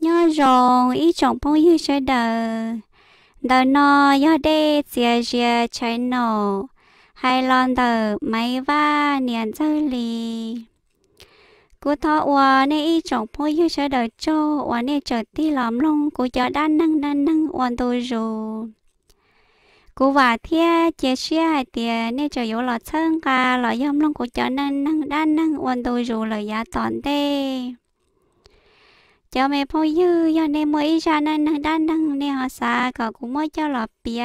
nhớ rồi ý chồng bông yêu chơi đời đời nó nhớ đê chia chia trái nổ hai lon đời máy va niềm chơi lì cô thọ hòa nè y chồng po yêu chờ đợi cho hòa nè chờ ti làm long cô chờ đan năng đan năng hoàn tôi rồi cô và thia chia sẻ tiền nè chờ yếu lọ chân cả lọ yếm long cô chờ năng năng đan năng hoàn tôi rồi lời giá toàn tê cho mẹ po yêu yêu nè mới y cha năng năng đan năng nè họ xa cả cũng mới cho lọ bia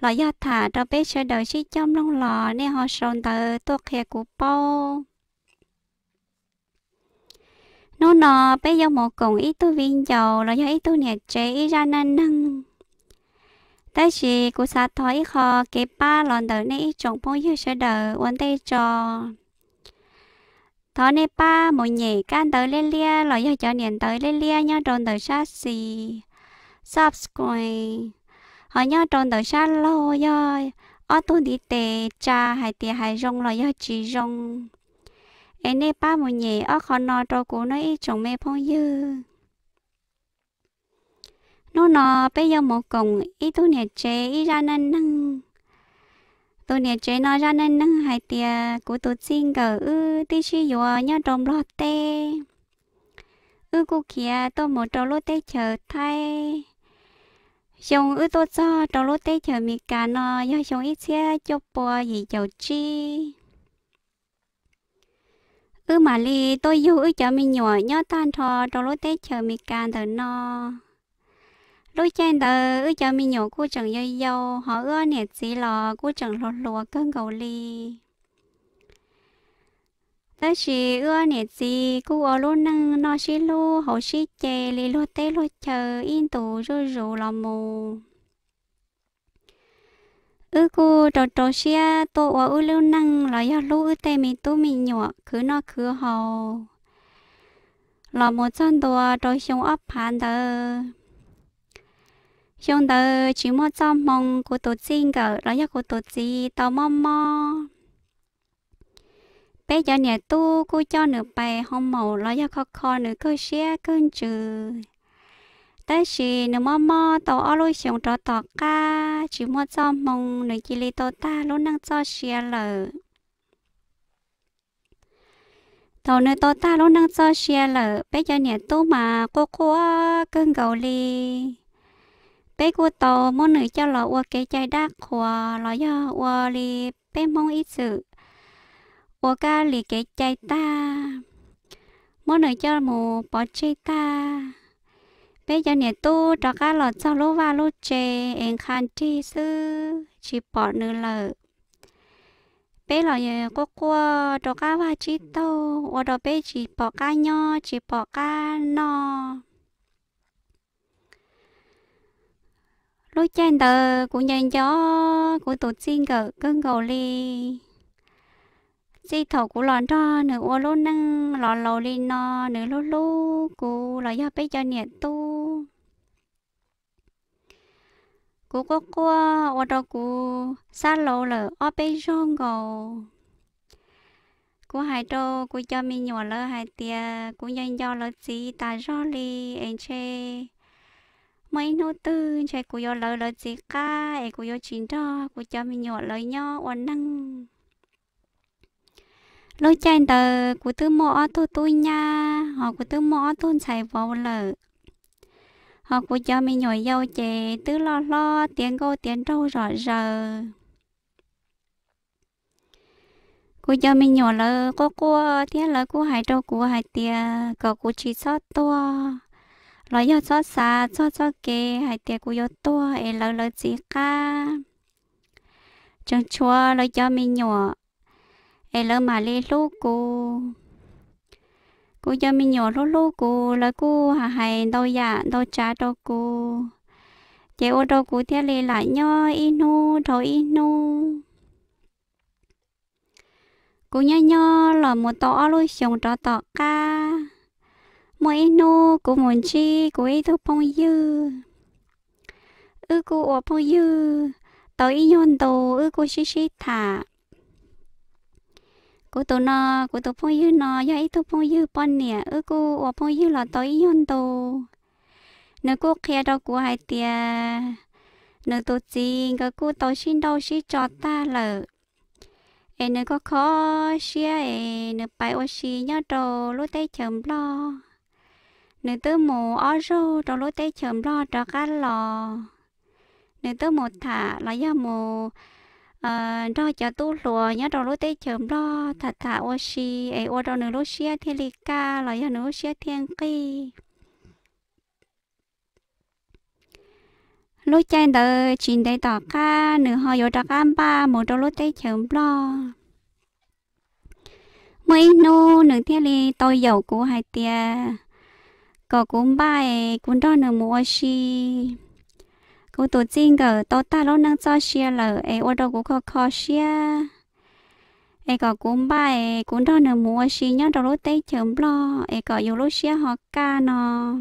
lọ do thả cho bé chờ đợi chỉ trong long lọ nè họ sơn tờ tôi khe của po nó nọ bây giờ một cùng ít tu viên dầu là do ít tu nhẹ chế ra nên năng tại chỉ cô sa thói khó kế ba lần đầu này chọn bao nhiêu sẽ đỡ quan đề cho thọ này ba một nhẹ can tới lên lia là do cho niệm tới lên lia nhau tròn tới xa xì subscribe họ nhau tròn tới xa lâu rồi ở tu đi tè cha hay tè hay rong là do chỉ rong ai nè ba mù nhẹ ở khó nọ trâu cú nó ít chồng phong dư nó bây giờ một cổng ít tu nè ra năn nâng tu nè chế ra năn nâng hai tia cú tu xin gờ ư tí chi dùa lo tê cú kia tôi một trâu lô tê chờ thay xong ư tôi trâu lô tê chờ mì cà nọ do xong ít xe bò gì chầu chi ư mà li tôi yêu ư cho mình nhỏ nhớ tan thò trong lối tết chờ mình can thở no lối chen thở ư cho mình nhỏ cô chẳng yêu yêu họ ưa nè gì lo cô chẳng lột lùa cơn cầu li tới chỉ ưa nè gì cô ở luôn nâng nó xí lu họ xí chè li lối tết lối chờ in tù rú rú lò mù ư cô trò trò xia tô và ư lưu năng là do lũ ư tê mi tu mi nhỏ cứ nó cứ hầu là một chân đồ trò xong ấp phản đờ xong đờ chỉ một chân mong của tổ chinh cỡ là do của tổ chi tao mò mò bây giờ nhà tu cô cho nửa bài hông màu là do khó khó nửa cơ xia cơn trừ chỉ chỉ 但是你妈妈到阿路上找到家，只么做梦，你这里到大路能做些了。đầu nơi tôi ta luôn năng cho xe lở bé cho nhẹ tu mà cô cô cưng gầu li bé cô tàu mong nữ cho lọ ua cái chai đa khóa lọ do ua li bé mong ít sự ua ca li cái chai ta mong nữ cho mù bỏ chai ta bây giờ nè tu cho cá lọt cho lô va lô chè em khan chi sư chỉ bỏ nữa là bây giờ cô cô cho cá va chi tu ở đó bây chỉ bỏ cá nho chỉ bỏ cá no lô chen tờ cũng nhân gió của tổ xin gỡ cơn cầu li dây thầu của lòn cho nửa ô lô nâng lò lò lên nó nửa lô lô của lò do bây giờ nè tu cô có cô ở đâu cô xa lộ lờ ở bên rong gò cô hai đâu cô cho mình nhỏ lỡ hai tia cô nhân do lỡ gì ta rõ li anh chê mấy nô tư chê cô yo lỡ lỡ gì cả em cô yo chín đó cô cho mình nhỏ lỡ nhỏ ô năng lối chanh tờ cô tư mỏ tôi tôi nha họ cô tư mỏ tôi chạy vào lỡ họ của cho mình nhồi dâu chè tứ lo lo tiếng gô tiếng trâu rõ rờ cô cho mình nhỏ lỡ cô cô thế lỡ cô hải trâu cô hải tia cậu cô chỉ sót to lỡ giờ sót xa sót sót kê hải tia cô yo to ấy lỡ lỡ gì cả chẳng chua lỡ cho mình nhỏ ấy lỡ mà lê lú cô cô giờ mình nhỏ lô lô cô là cô hà hay đâu dạ đâu cha đâu cô chế ô đâu cô theo lê lại nhó inu thôi inu cô nhớ nhớ là một tọ lôi xuống trọ tọ ca mỗi inu cô muốn chi cô ấy thức phong dư ư cô ở phong dư tớ inu nhon đồ ư cô xí xí thả cô tôi nó cô tôi phong yêu nó vậy tôi phong yêu bọn nè ư cô ở phong yêu là tôi yên tu, nếu cô kia đâu cô hay tiề nếu tôi chỉ cái cô tôi xin đâu xin cho ta lợ em nếu có khó xia em nếu bài ô xi nhớ đồ lúc tay chậm lo nếu tôi mù ở rô đồ lúc tay chậm lo cho cá lò nếu tôi một thả là do mù à ờ, đó cho tu lùa nhớ đó lối tây chấm đó thà thà ô xì ấy ô đó nửa lối xia thiên lý ca là nhớ nửa xia thiên kỳ lối chen đời chín đây tỏ ca nửa hoa yếu đó cam ba một đó lối tây chấm đó mới nô nửa thiên lý tôi giàu của hai tia có cũng bài cũng đó nửa mua xì cô tổ chức ngờ tao ta nó năng cho xe lờ ấy ô đâu cũng có khó xe ấy có cũng ba ấy cũng đâu nửa mùa xe nhá đâu lúc tây chấm lo ấy có yêu lúc xe họ ca nó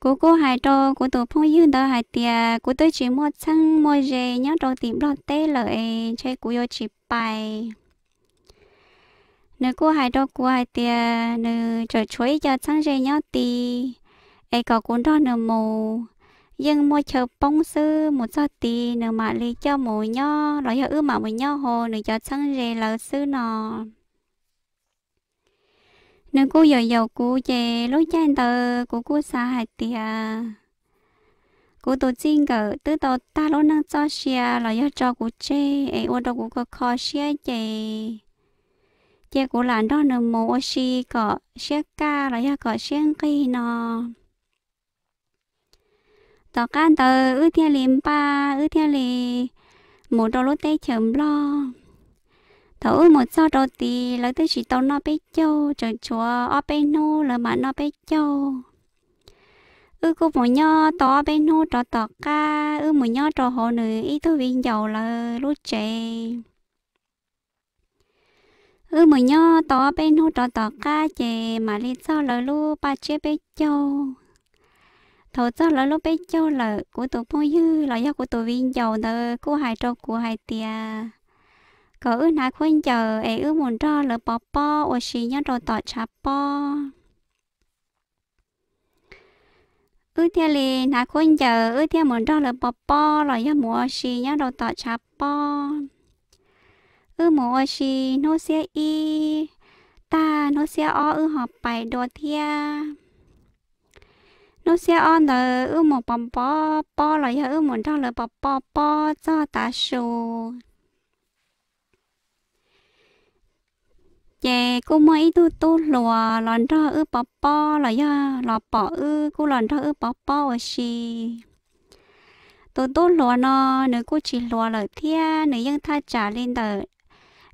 cô cô hai trò cô tổ phong yên đó hai tia cô tôi chỉ mua xăng mua dê nhớ đâu tìm lo tê lờ ấy chơi cô yêu chỉ bài nếu cô hai trò cô hai tia nếu chơi chơi cho xăng dê nhớ thì ai có cuốn đó nở mù nhưng mua chờ bông sư một giờ tì nở mà lấy cho mù nho rồi giờ ư mà mù nho hồ nở cho sang rề là sư nọ nở cô giờ giờ cô về lối chân tờ cô cô xa hạt tì à cô tổ chính cờ tự tổ ta lối năng cho xia là giờ cho cô chê ai ô đâu cô có khó xia chê chê cô làm đó nở mù ô có xia ca là giờ có xia kỳ nọ tỏ can tờ ư thiên liền pa ư thiên lì một đồ lốt tay chấm lo thở ư một sao đồ tì lấy tới chỉ tao nó bé châu trời chùa ở bên nô là mà nó bé châu ư cô mồi nho tỏ bên nô trò tỏ ca ư mồi nho trò hồ nữ ý thôi viên dầu là lốt chè ư mồi nho tỏ bên nô trò tỏ ca chè mà lên sao là lu ba chế bé châu thầu cho là lúc bé cho là của tổ phong dư là do của tổ viên giàu nợ của hai trâu của hai tia có ước nà khuyên chờ ấy ước muốn cho là bỏ bỏ và xì nhau đồ tỏ chả bỏ ước tia lì nà khuyên chờ ước tia muốn cho là bỏ bỏ là do mua xì nhau đồ tỏ chả bỏ ước mua xì nó sẽ y ta nó sẽ o ước họ bài đồ thia nó sẽ ăn được ư một bầm bò bò là ư một trong là bò bò bò cho ta số chè cô mới tu tu lùa lần cho ư bò bò rồi ya lò bò ư cô lần cho ư bò bò gì. xì tu tu lùa nó nếu cô chỉ lùa lời thia ta trả lên đời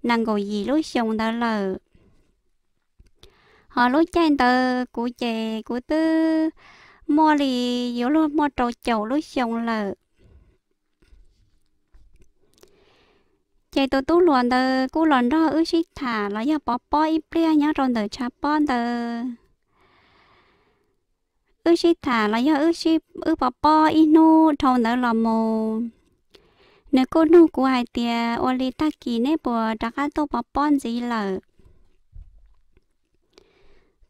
năng gọi gì lối xong đó là họ lối chen từ của chè của tư mua thì yếu luôn mua trầu chầu lúc chồng là chạy tôi tú luồn tờ cú luồn đó ước chỉ thả là giờ bỏ bỏ ít bia nhá rồi tờ cha bỏ tờ ước chỉ thả là giờ ước chỉ ước bỏ bỏ ít nu thâu nữa là mồ nếu cô nu của hai tia ô li ta kỳ nếp bùa đã cá tô bỏ bỏ gì lợ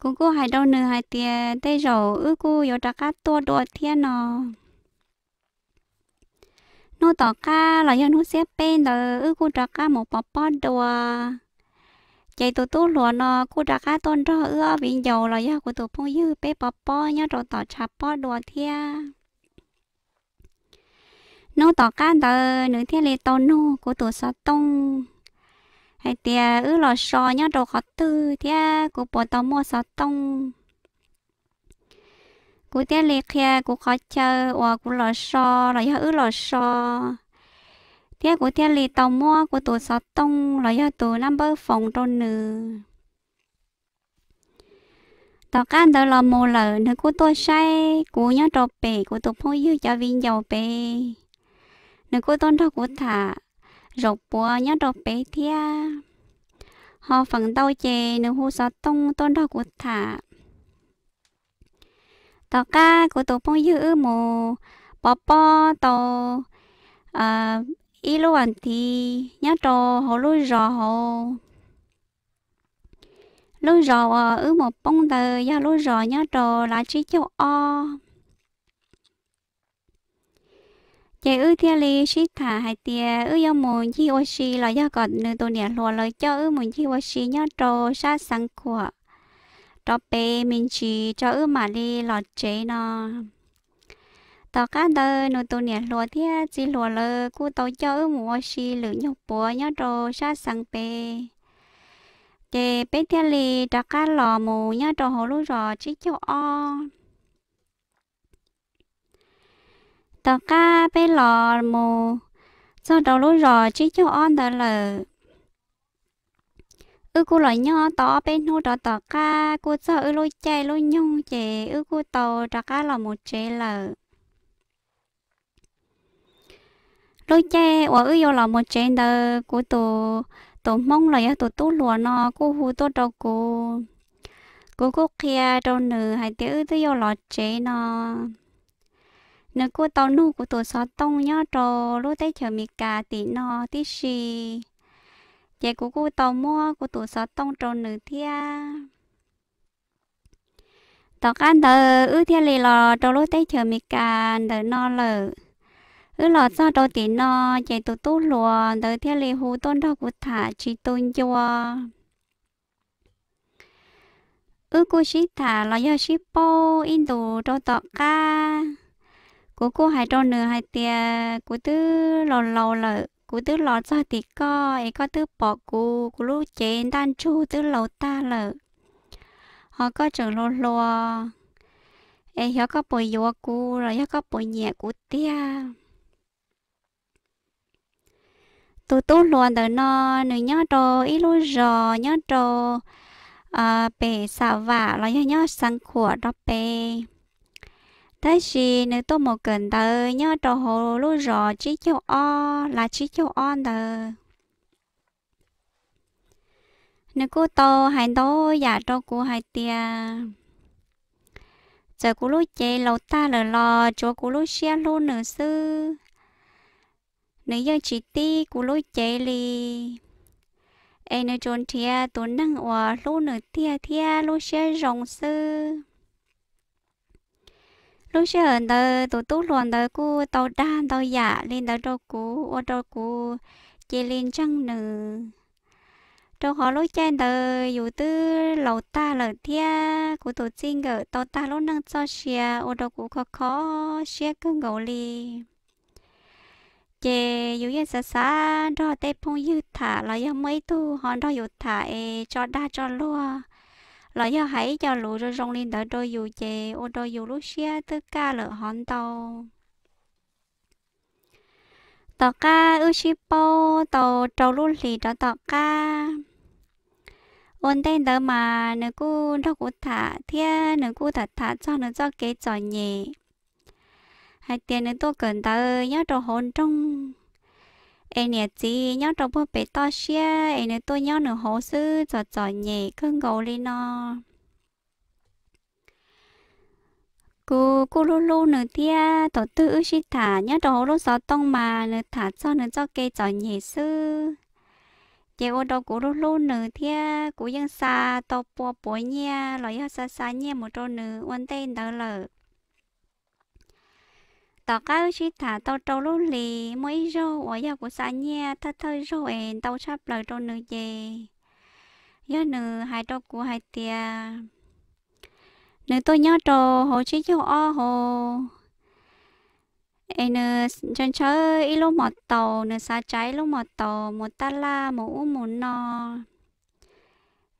cũng có hai đâu nữa hai tiền tê rổ ư cô yếu đặc cá tua đồ thiên nó nô tỏ cá là do nó xếp bên đó ư cô đặc cá một bó bó đồ chạy tụ tụ lúa nó cô đặc cá tôn cho ư vì dầu là do của tụ phong dư bê bó bó nhá rồi tỏ chạp bó đồ thiên nô tỏ cá đó nữ thiên lê tôn nô của tụ sa tông hay tia ứ lò xò nhá đồ khó tư tia cú bỏ tàu mua sáu tông cú tia lì kia cú khó chơi hoặc cú lò xò lò nhá ứ lò xò tia cú tia lì tàu mua cú tụ sáu tông lò nhá năm number phòng trôn nữ tàu cá đó là mồ lở, nó cú tôi say cú nhá đồ bể cú tụ phôi dư cho vinh dầu bể nó cú tôn thọ cú thả rộp bùa nhá rọc bé thia họ phẳng đau chè nếu hú gió tông tôn đau của thả tàu ca của tổ bông dữ mồ bò bò tàu à ý lô ảnh thì nhá trò họ lôi rò họ lôi rò ở à, mồ bông tờ ya lôi rò nhá trò là chỉ châu o chị ư tia li shit thả hai tia ư yo mùn chi ô shi là do gọt nữ tu nè lùa lời cho ư mùn chi ô shi nhớ trô sát sáng của trò pe min chi cho ư mà đi lọt chế nó tàu cá đơ nụ tu nè lùa tia chỉ lùa lơ cu tàu cho ư mùa shi lử nhục bùa nhớ trô sát sáng pe chị bê tia li trà cá lò mù nhớ trô hồ lú rò chỉ cho o tao ca bé lò mù do đầu lối rò chứ cho on đó là ư cô lại nhò to bé nô đó tao ca cô cho ư lối chạy lối nhung chè ư cô tàu đó ca lò một chè là lối chạy và ư yêu lò một chè đó cô tổ tổ mong là tổ tốt lúa nó cô hú tốt đâu cô cô cô kia đâu nữa hay tiêu tiêu lo chế nó nếu cô tàu nu của tổ xóa tông nhá trò lúc tay chờ mì cà tí nò tí xì chị của cô tàu mua của tổ xóa tông trò nữ thia tàu can tờ ư thia lì lò trò lúc tay chờ mì cà tờ nò lờ ư lò sao trò tí nò chị tổ tu lùa tờ thia lì hù tôn đó của thả chị tôn chua ư cô sĩ thả là do sĩ po in đồ trò tọt ca cô cô hai trâu nửa hai tia cô tư lò lò lợ cô tư lò cho thì co ấy có tư bỏ cô cô lúc chén đan chu tư lầu ta lợ họ có chừng lò lò, ấy họ có bồi dùa cô rồi họ có bồi nhẹ cô tia tôi tu luôn đó nó nửa nhớ trâu ít lúc rò nhớ trâu, à ờ, bể xả vả rồi nhớ sang khủa đó bể thế vì nếu tôi một cần tờ nhớ đồ hồ lú rò chỉ châu o là chỉ châu o tờ nếu cô to hay đó giả cho cô hay tia giờ cô lú chế lâu ta là lò cho cô lú xe luôn nửa sư nếu giờ chỉ ti cô lú chế li em nơi trốn thia tôi năng hòa lú nửa tia thia lú xe rồng sư lúc xưa đó tụ tụ luôn đó cô tàu đan tàu giả lên đó đâu cô ô đâu cô chỉ lên chăng nữa đâu họ lúc trên đó dù tư lầu ta lầu thia cô tổ chính gỡ tàu ta lúc năng cho xe ô đâu cô khó khó xe cứ ngầu li chị dù yên xa xa đó tê phong yêu thả là yêu mấy tu hòn đó yêu thả cho đa cho loa lo yo hãy cho lũ rồi rong lên đỡ đôi dù chè ô đôi dù lúc xia tất ca lỡ hòn tàu tàu ca ư chi po tàu trâu lũ lì đó tàu ca ôn tên đỡ mà nữ cu nó cũng thả thia nữ cu thật thả cho nữ cho kế trò nhẹ hai tiền nữ tôi cần tờ nhớ cho hồn trong em nè chị nhớ trong bữa bé to xe em nè tôi nhớ nửa hồ sư cho cho nhẹ cưng gầu lên nó cô cô lô lô nửa tia tổ tư ư shi thả nhớ trong hồ lô sáu tông mà nửa thả cho nửa cho cây cho nhẹ sư chị ô đâu cô lô lô nửa tia cô dân xa tổ bò bò nhẹ lo yêu xa xa nhẹ một trâu nửa quan tên đó là tao cá chỉ thả tao trâu lú lì mấy rô ở nhà của xã nhà thơ thơ rô em tao sắp lời trâu nữ về giờ nữ hai trâu của hai tia nữ tôi nhớ trâu hồ chỉ cho o hồ em chân chơi ít lúc một tàu nữ xa trái lúc một tàu một ta la mũ mũ no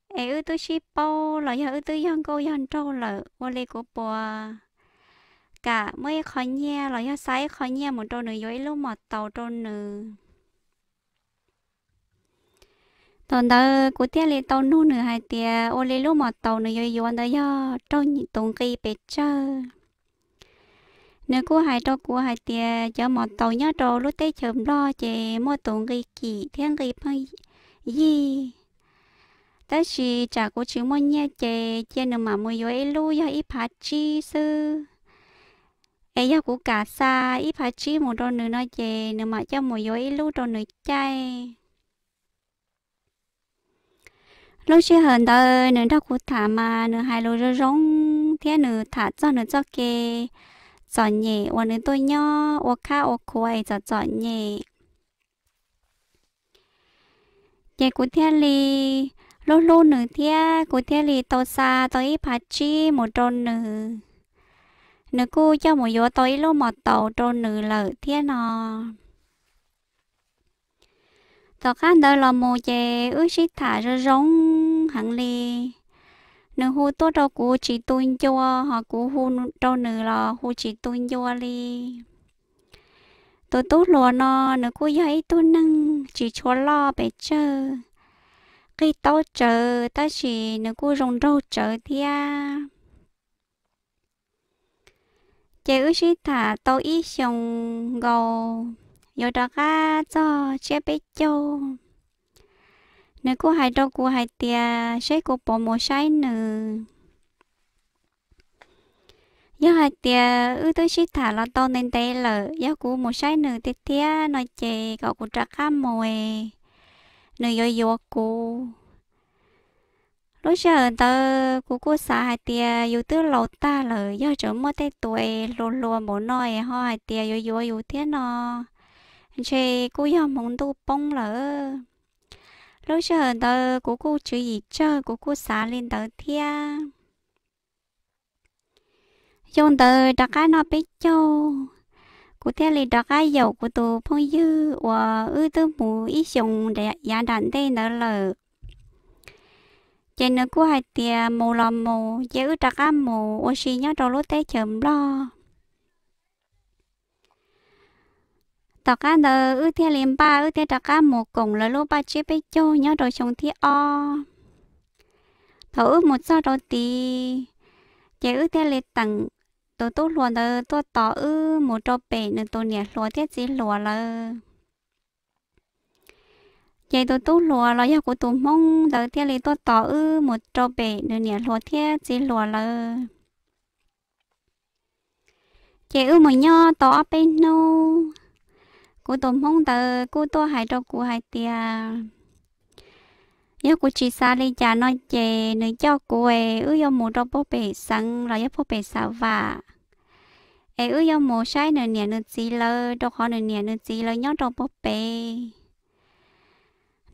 em ư tôi ship bao là giờ ư tôi giang cô giang trâu là ô lê của bùa cả mới khó nhẹ là do sai khó một trâu nữa dưới lúc mà tàu trâu nữa tuần đó cụ tiếc lên tàu nu nữa hai tia ô lên lúc mà tàu nữa dưới dưới đó do tung kỳ bể chơi nếu cô hai trâu cô hai tia cho một tàu nhá trâu lúc tây chấm lo chè mua tung kỳ kỳ thiên kỳ phải gì ta chỉ chả cô chỉ mua nhẹ chè chè nữa mà mua dưới lúc do ít phát sư ai giờ cũng cả xa ít phải chi một đôi nữa nói về nữa mà cho một yếu ít lúc đôi nữa chay lúc chưa hờn đời nữa đâu cũng thả mà nữa hai lô rơ rong thế nữa thả cho nữa cho kê chọn nhẹ và nữa tôi nhó và khá và quay cho chọn nhẹ vậy cũng thế lì lúc lúc nữa thế cũng thế lì tàu xa tàu ít phải chỉ một đôi nữa nữ cô cho một yếu tối lô một tàu trôn nữ lợ thiên nọ tàu khăn đó lò một chế ước xích thả ra rong hẳn lì nữ hú tốt đâu cô chỉ tuân cho họ cô hú đâu nữ lò hú chỉ tuân cho lì tôi tốt luôn nó nữ cô dạy tôi nâng chỉ cho lo bé chơi khi tao chờ ta chỉ nữ cô rong rau chờ thia chế ước sĩ thả tàu ý xong gò yo đó ga cho chế bê châu nếu cô hai đâu cô hai tia sẽ cô bỏ một sai nữa giờ hai tia ư tôi sĩ thả là tàu nên đây là giờ cô một sai nữa thì tia nói chế cậu cô trả cá mồi nếu yo yo cô lúc giờ ta cú cú xa hai tia yêu tư lâu ta lỡ giờ chỗ mất tay tuổi lô lô bố nói ho hai tia yêu yêu yêu thế nó chị cú yêu muốn tu bông lỡ lúc giờ ta cú cú chú ý chơi cú cú xa lên tới tia dùng tờ đặc cái nó biết châu cú thể là đặc cái dầu của tù phong dư và ư tư mù ít dùng để giả đạn tên đó là chị nữa của hai tia mù lò mù chị ư trạc á mù ô xì nhá trâu lốt té chấm lo tao cá đờ ư thế liền ba ư thế trạc cá mù cùng là lô ba chế bê chô nhá rồi chồng thế o thầu ư một sao rồi tì chế ư thế lệ tặng tôi tốt luôn đờ tôi tỏ ư một trâu bể nên tôi nhẹ lúa thế gì lúa là vậy tôi tu lùa là giờ của tụ mong đầu tiên là tôi tỏ ư một trâu bể nửa nhỉ lùa thế chỉ lùa là chị ư mà nho tỏ ở bên nô của tôi mong tờ cô tôi hải cho cô hải tia giờ của chị xa lên chả nói chị nửa cho cô ấy ư giờ một trâu bố bể sáng là giờ bố bể xả vả ấy ư giờ một sai nữa nhỉ nữa chỉ lơ đâu khó nữa nhỉ nữa chỉ lơ nhó trâu bố bể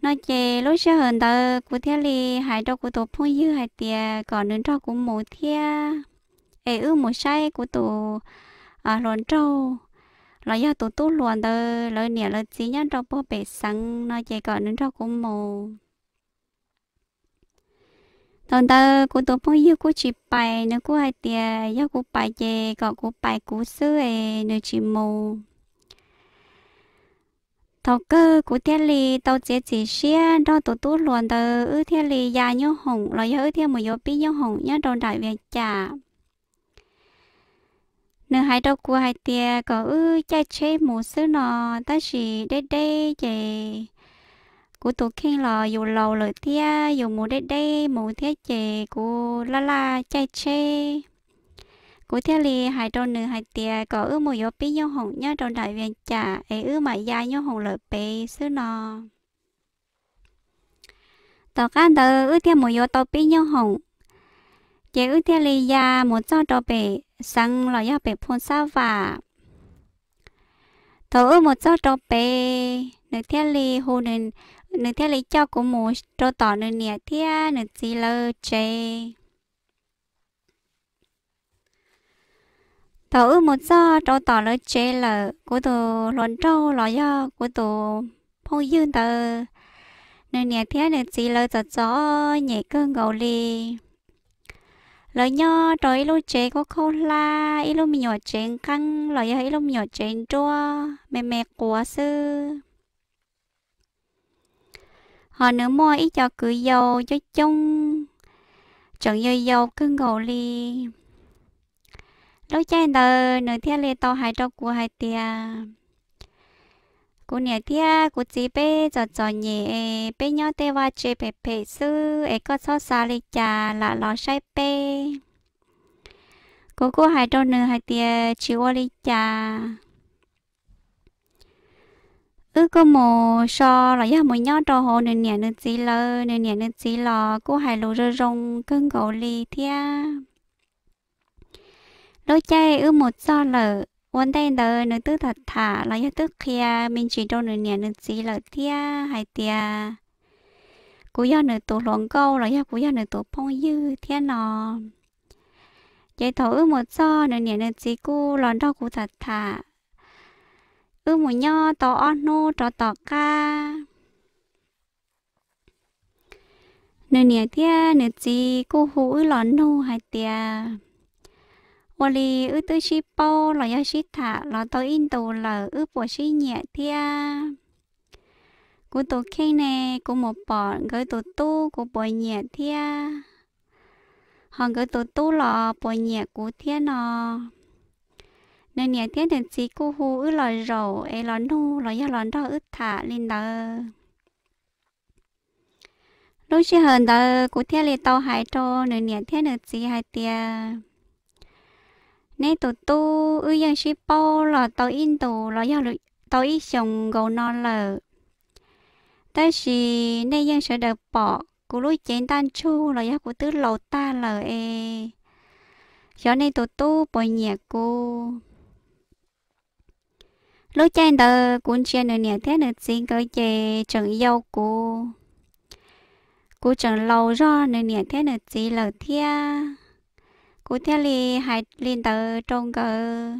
nói chị lối xe hơn tờ cụ thế li hai đâu cụ tổ phong dư hai tiề còn nướng cho cụ mổ thia ê ư mổ say cụ tổ à lòn trâu lo ya tổ tu luồn tờ lời nẻ lời chỉ nhân trong bố bể sáng nói chị còn nướng cho cụ mổ tòn tờ cụ tổ phong dư cụ chỉ bài nữa cụ hai tiề ya cụ bài chị còn cụ bài cụ sư ê nữa chỉ mổ tàu cơ của thiên lì tàu chế chỉ xe đó tàu tú luồn tàu ư thiên lì già nhớ hồng là nhớ thiên một nhớ bi nhớ hồng nhớ đồ đại việt trả nửa hai đầu của hai tia có ư chạy chế một số nọ ta chỉ đê đê chè của tổ kinh lò dù lầu lời tia dù mù đê đê mù tia chè của la la cha chế cụ thể là hai trâu nữ hai tia có ư một yếu bí nhau hồng nhá trong đại viên trả ấy ư mà dài nhau hồng lợi bê xứ nọ tỏ can tờ ư theo một yếu tàu bí nhau hồng chế ư theo là ya một cho trâu bê sang lò ya bê phun sao và tàu ư một cho trâu bê nữ theo là hồ nên nữ theo là cho của một trâu tỏ nữ nè theo nữ chỉ lơ chê tàu ư một giờ trâu tỏ lỡ chế lỡ của tù lòn trâu lò do của tù phong dương tờ nên nhà thế nên chỉ lỡ giật gió nhẹ cơn gầu lì lỡ nho trâu ít lúc chế có khâu la ít lúc mình nhỏ chế căng lỡ do ít lúc mình nhỏ chế chua mẹ mẹ của sư họ nửa môi ít cho cứ dầu cho chung chẳng dây dầu cơn gầu lì lúc chai nờ nửa thiên lê tàu hai trâu của hai tia cú nè tia cú chỉ bé cho cho nhẹ bé nhỏ tê va chê bé bé sư ấy có so xa lê chà là lo say bé cú cú hai trâu nửa hai tia chịu lê chà ư cô mồ so là ya mồ nhỏ trâu hồ nửa nè nửa chỉ lơ nửa nè nửa chỉ lò cú hai lù rơ rong cưng gấu lì thia Lúc chạy ư một do lở Vốn đây đỡ nữ tư thật thả là yếu tức kia mình chỉ đâu nữ nhà nữ gì lở thia hay tia Cú yêu nữ tổ lộn câu là yêu cú yếu nữ tù bông dư thia nọ Vậy thổ ư một do nữ nhà nữ gì cú lòn đau cú thật thả ư một nho tổ on nô tổ tổ ca nửa nè tia nửa gì cú hú lón nô hay tia 我哩有都是包，老要是塔，老到印度了，有不是热天。古都开呢，古莫 bỏ，古都都古不热天。họ gửi tổ tu lọ bồi nhẹ của thiên nọ nên nhẹ thiên đến chỉ cú hù ư lọ rầu ê lọ nu lọ ya lọ đó ư thả lên đờ lúc chưa hờn đờ cú thiên lì tàu hải trô nên nhẹ thiên đến chỉ hải tia nên tổ tu ư dân sĩ bò là tổ in tổ là do tổ ít sống gầu nó lờ ta sĩ nên dân sẽ được bỏ cú lối chén tan chu là do cú tứ lâu ta lờ e cho nên tổ tu bỏ nhẹ cô lúc chén đờ cuốn chén nữa nhẹ thế nữa xin cơ chè chẳng yêu cô cô chẳng lâu ra nữa nhẹ thế nữa chỉ lờ thia cụ thể lì hai liên tờ trong cơ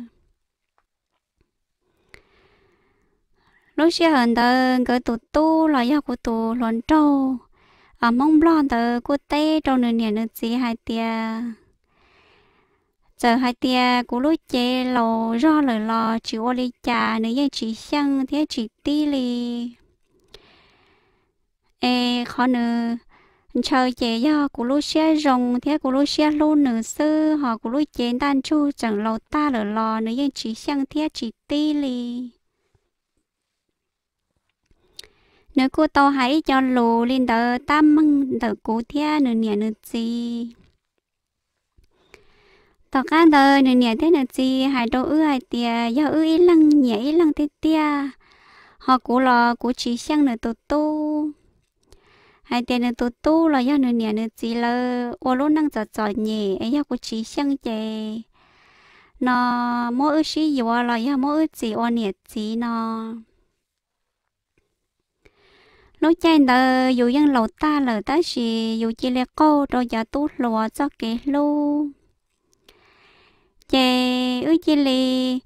lúc xưa hơn tờ cơ tụ tu là do cụ tụ luận trâu à mong lon tờ cụ tê trong nửa nửa nửa gì hai tia giờ hai tia cụ lúc chê lò do lời lò chỉ ô lý trà nếu như chỉ xăng thế chỉ ti lì ê khó nữa chờ chế yo của lô xe rồng thế của lô xe lô nửa sơ họ của lô chế đan chu chẳng lâu ta lở lò nữa yên chỉ xăng thế chỉ tê li nếu cô to hãy cho lù lên đờ ta măng đờ cố thế nửa nhẹ nửa chi, tỏ cá đờ nửa nhẹ thế nửa chi hãy đồ ư hai tia, do ư ý lăng nhẹ ý lăng tê tìa họ cố lò cố chỉ sang nửa tổ tô hai tên nó tu tu là do nó nhà nó chỉ là ô lô năng cho cho nhẹ ấy do cô chỉ sang chè nó mỗi sĩ gì là do mỗi chỉ ô nhẹ chỉ nó lúc chạy đó dù dân lầu ta lờ ta chỉ dù chỉ là cô rồi giờ tu lùa cho kể lu chè ư chỉ là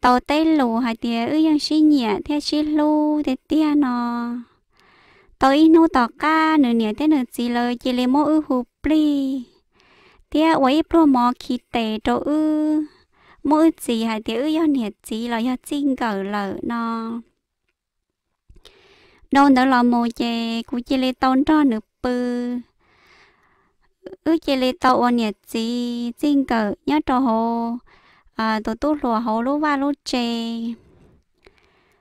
tàu tây lù hay tiề ư dân sĩ nhẹ theo sĩ lu thế tiề nó tao in nu tao ca nửa nửa thế nửa gì lời chỉ lấy mỗi ư hụp pli tia quấy pro mò khi tệ chỗ ư mỗi gì hay tia ư yo nhiệt gì là yo chinh cờ lợ nó đâu đó là mồ chè cú chỉ lấy tao cho nửa bư ư chỉ lấy tao nhiệt gì chinh cờ nhớ trò hồ à tụi tôi lùa hồ lúa va lúa chè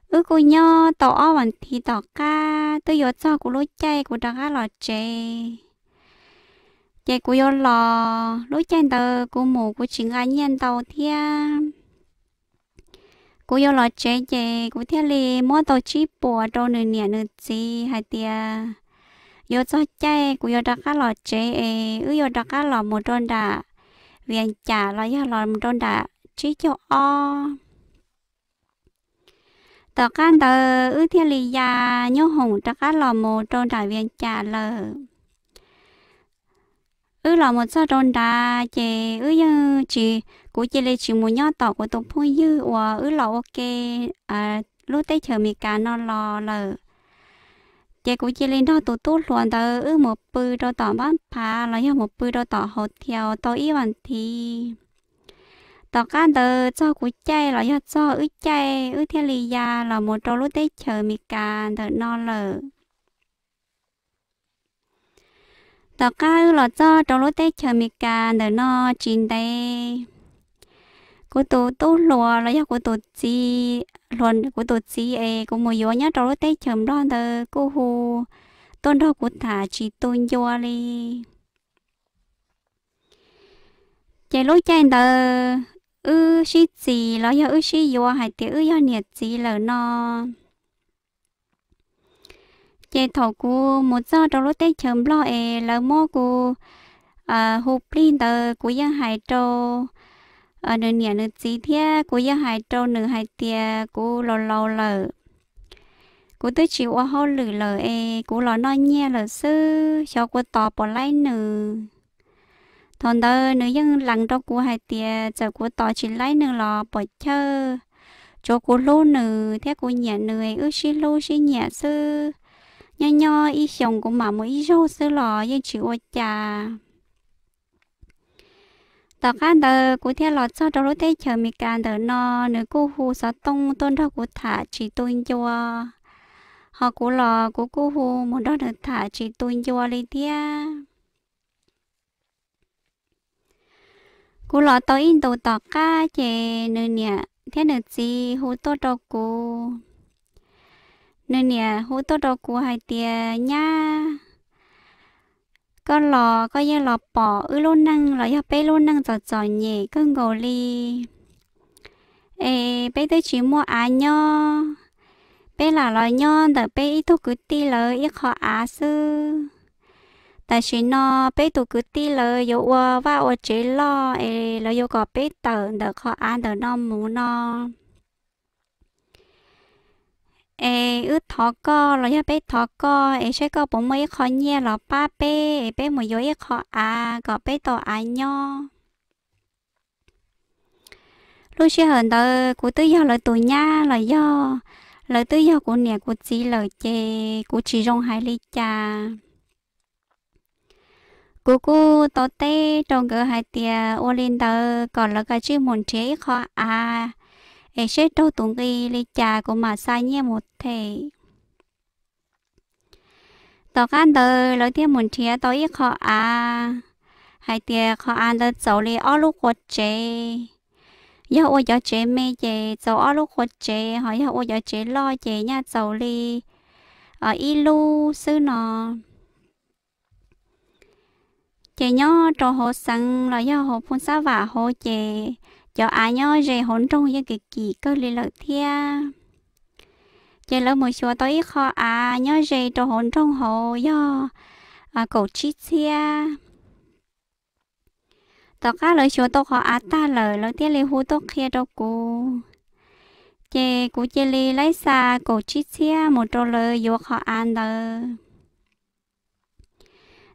ư cô nhớ tàu ao thì tàu cá tôi giờ cho cô lối chạy cô đang cá lò chè chạy cô giờ lò lối chạy tờ cô mù cô chỉ ngã nhân tàu thia cô giờ lò chè chè cô thia lì mua tàu chip bùa đâu nửa nè nửa gì hay tia giờ cho chạy cô giờ đang cá lò chè ư giờ đang cá lò một đòn đã viện trả lo giờ lò một đôn đã chỉ cho o tờ can tờ ư thiên lì già nhớ hùng tờ cá lò mồ trôn trải viên trà lờ ư lò một sao trôn trà chè ư như chỉ của chị lì chỉ muốn nhớ tỏ của tổng phu như và ư lò ok à lúc tết chờ mì cá nó lò lờ chị cũng chỉ lên đó tụ tụ luôn tờ ư một bự đôi tỏ bán phá là như một bự đôi tỏ hột theo tôi ý bản thì tao can tờ cho cú chay là do cho ư chay ư theo lì ya là một trâu lúc đấy chờ mì can tờ no lờ tao ca ư là cho trâu lúc đấy chờ mì can tờ no chín đây cú tổ tổ lùa là do cú tổ chi luận cú tổ chi ấy cú mồi yo nhá trâu lúc đấy chờ đó tờ cú hù tôn đó cú thả chỉ tôn yo li chạy lối chạy tờ ư shi gì lo ya ư shi yo hai ti ư ya nhiệt gì lờ no chế thổ cô một do trong lúc tết chấm lo e lờ mô cô à hụp lin tờ của ya hai trâu à nửa nhiệt nửa gì thia của ya hai trâu nửa hai tia cô lò lò lờ cô tới chịu hoa lử lờ e cô lò nói nhẹ lờ sư cho cô tỏ bỏ lại nửa thằng đó nữ dân lăng đó của hai tia giờ của tỏ chỉ lấy nữa lò bỏ chơi cho cô lô nữ thế cô nhà nữ ư xí lô xí nhà sư nho nho y xong của mà mỗi rô sư lò yên chịu ô chà tao cá đờ của thế lò cho đâu thế chờ mì cá đờ nó nữ cô hù sợ tông tôn đó của thả chỉ tôn cho họ của lò của cô hù một đó được thả chỉ tôn cho lên thế cú lọ tao in đầu tỏ ca chè nè nè thế nè gì hú tô đâu cú nè nè hú tô đâu cú hai tiền nha có lò có như lò bỏ ư lô năng lò ya bê lô năng giọt giọt nhẹ cứ ngồi li ê bê tới chỉ mua á nho bê là lò nho đợi bê ít thuốc cứ ti ít khó á sư bé cứ ti yo 但是呢，被读个地了有我哇我知了，诶，了有个被等的可安的那么呢。诶，ư thọ co là ya bé thọ co, ê sẽ có bốn mấy khó nhẹ là ba bé, ê bé một yếu khó à, có bé tờ à nho. Lúc xưa hờn đó, cụ tư do là tù nha là do, là tư do của nè của chị là chè, của chị rong hai ly cha cô cô tao té trong cửa hai tia ô lên tờ còn là cái chữ muốn chế khó à ấy sẽ đâu tung cái lì trà của mà sai nhé một thể tao can tờ lấy tia muốn chế tao ít khó à hai tia khó ăn tờ cháu lấy ô lúc quật chế giờ ô giờ chế mê chế cháu ô lúc quật chế hỏi giờ ô giờ chế lo chế nha cháu lấy ờ, ở ilu sư nó chị nhớ cho họ sang là do họ phun xa và họ chị cho ai nhớ rẻ hỗn trong những cái kỳ cơ lý lợi thia chị lỡ một số tối kho à nhớ rẻ cho hỗn trong họ do à cổ chi thia tất cả lời số tôi kho à ta lời lời tiên lý hú tao kia đâu cô chị cụ chị lý lấy xa cổ chi thia một trò lời vô kho an đời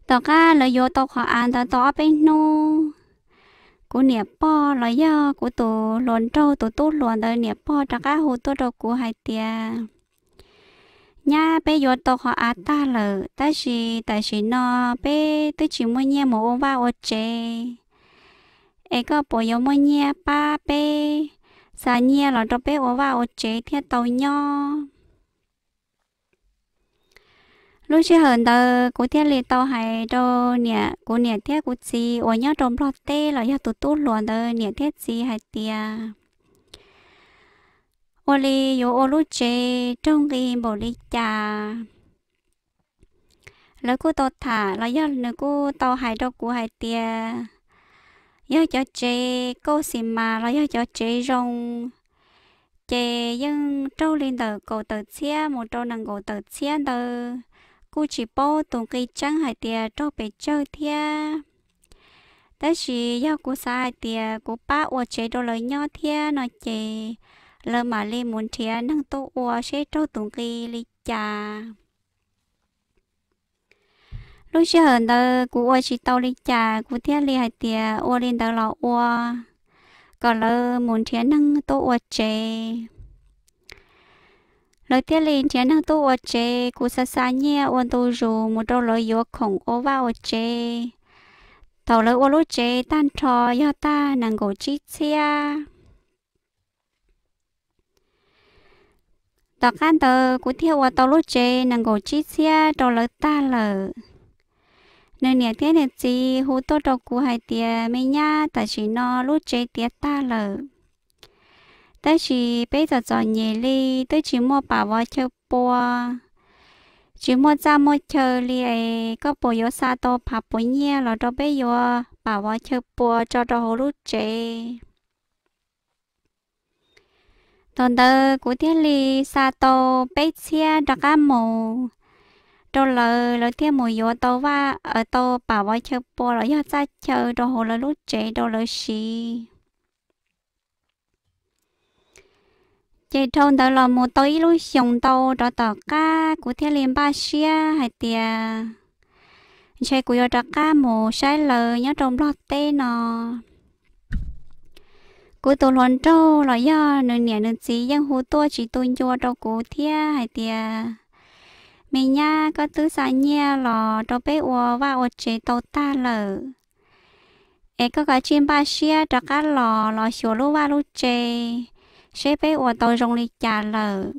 tao ca là vô tao khó ăn tao tao bên nô cú nẹp po là do cú tổ lòn trâu tổ tốt lòn đời nẹp po tao ca hồ tổ đâu cú hai tia nha bé vô tao khó ăn ta lờ ta chỉ ta chỉ nó bé tôi chỉ muốn nhẹ một ông ba ô chê có bỏ vô muốn nhẹ ba bé sa nhẹ là cho bé ô ba ô chê theo lúc trước hơn tờ cô thiết lì tao hay cho nè cô nè thiết cô chi ở nhớ trong lọt tê là nhớ tụt tụt luôn tờ nè thiết chi hay tia ô lì yo ô lúc chê trong cái bộ lì cha lỡ cô tao thả là nhớ nữa cô tao hay cho cô hay tia nhớ cho chê cô xin mà là nhớ cho chê rong chê nhưng trâu lên tờ cổ tờ chia một trâu nằng cổ tờ chia tờ Cú chỉ bố tụng cây trắng hai tia cho bé chơi thia đó yêu cú cô sai tia cú bá ô chế đồ lời nhỏ thia nó chế lơ mà lên muốn thia nâng tô ô chế cho tụng cây lì chà lúc xưa hơn đó cú ô chỉ tàu lì chà cú thia lì hai tia ô lên đó lọ ô còn lơ muốn thia nâng tô ô chế lời tiết lên chế năng tu ở chế cú sa sa nhẹ ôn tu dù một đôi lời yếu khổng ô vào ở chế tàu lời ô lúc chế tan trò do ta nàng gỗ chi chia tàu can tờ cú thiêu ở tàu lúc chế nàng gỗ chi chia tàu lời ta lờ nên nhà thế này gì hú tốt đầu cú hai tia mấy nhá tại chỉ nó lúc chế tia ta lời chỉ bây giờ giờ nhẹ đi tôi chỉ mua bảo vợ chơi bò, chỉ mua ra mua chơi đi có bùa yếu xa to bà bùa nhẹ là đó bây giờ bảo vợ chơi bò cho đó hồ lúc chế tuần tờ của thiên lì xa to bây xe đó cá mù đó là là thiên mù yếu to và ở to bảo vợ chơi bò là do ra chơi đó hồ là lúc chế đó là xí chị trong đó là một tối lúc xong tàu đó tàu cá của thiên liên ba xia hay tia chơi của yo cá mù sai lờ nhớ trong lót tê nó của tôi luôn trâu là do nửa nẻ nửa gì dân hồ tua chỉ tôi cho đâu của thiên hay tia mình nha có tứ sa nha lò cho bé ua và ô chế tàu ta lờ ấy có cái chim ba xia cho cá lò lò xua lúa và lúa chế sẽ bé của tôi rong đi trả lời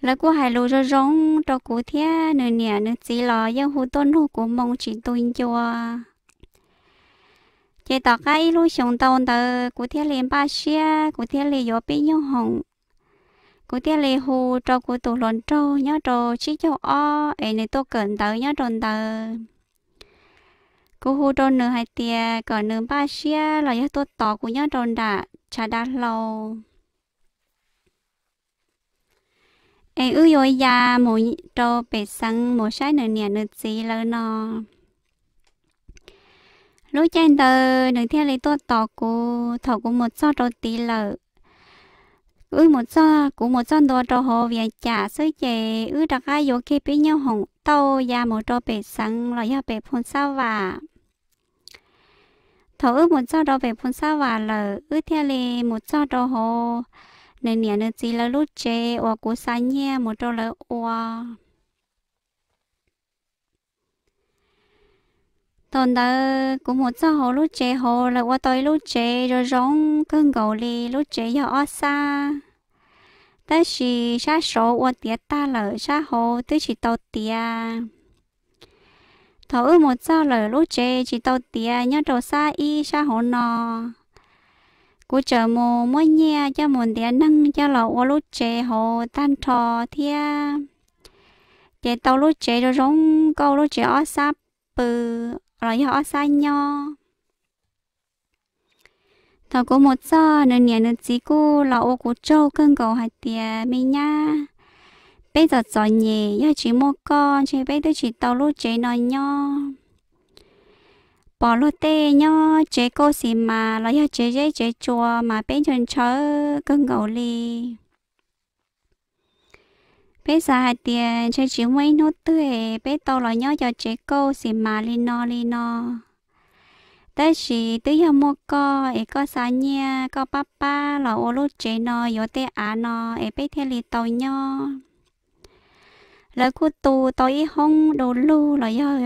lời của hai lô rồi rong cho cụ thia nửa nẻ nửa chỉ lo yêu hồ tôn hồ của mong chỉ tôi cho chế tỏ cái lô sống tôn tờ cụ thia liền ba xe cụ thia liền gió bên nhau hồng cụ thia liền hồ cho cụ tụ lòn trâu nhớ trâu chỉ cho o ấy này tôi cần tờ nhớ tròn tờ cô hú đôn nửa hai tia còn nửa ba xia là yếu tố tỏ của nhau đồn đã trả đã lâu ai ư rồi ya mỗi trâu bể sang mỗi sai nửa nè nửa gì lơ nó lúc chân tờ nửa theo lấy tố tỏ của thọ của một sao trâu tí lợ ư một sao của một sao đồ trâu hồ về trả sứ chè ưu đặc ai vô kia bên nhau hồng tàu ya một trâu bể sang là yếu bể phun sao và thầu ước một cho đó về phun sao và là ước theo lì một cho đó hồ nên nhà nên chỉ là lúc chê hoặc cố sa nhẹ một cho là oa tồn đó cũng một cho hồ lúc chê hồ là qua tới lúc chê rồi giống cơn gầu lì lúc chê giờ ở xa ta chỉ sa số qua tiệt ta là sa hồ tới chỉ tàu tiệt thầu một sao lời lúc chê chỉ tàu tía nhớ trầu xa y xa hổ nọ cú chờ mù mua nhẹ cho muốn tía nâng cho lậu ô lúc chê hồ tan thò thia để tàu lúc chê rồi rong câu lúc chê ó xa bự rồi ó xa nho thầu cú một sao nửa nhẹ nửa chỉ cú ô cú trâu cưng cầu hạt tía mi nha bây giờ gió nhẹ giờ chỉ mua con chỉ bây giờ chỉ tàu lúc chế nói nhau bỏ lô tê nhó chế cô xì mà là giờ chế chế chế chùa mà bên chân chớ cứ ngầu li bây giờ hai tiền chơi chỉ mấy nốt tươi bây tàu là nhó giờ chế cô xì mà li no li no ta chỉ tới giờ mua co ấy có sa nhia có papa là ô lô chế nó yếu tê á nó ấy bây theo li tàu nhó lỡ cô tu tôi hông đồ lu là do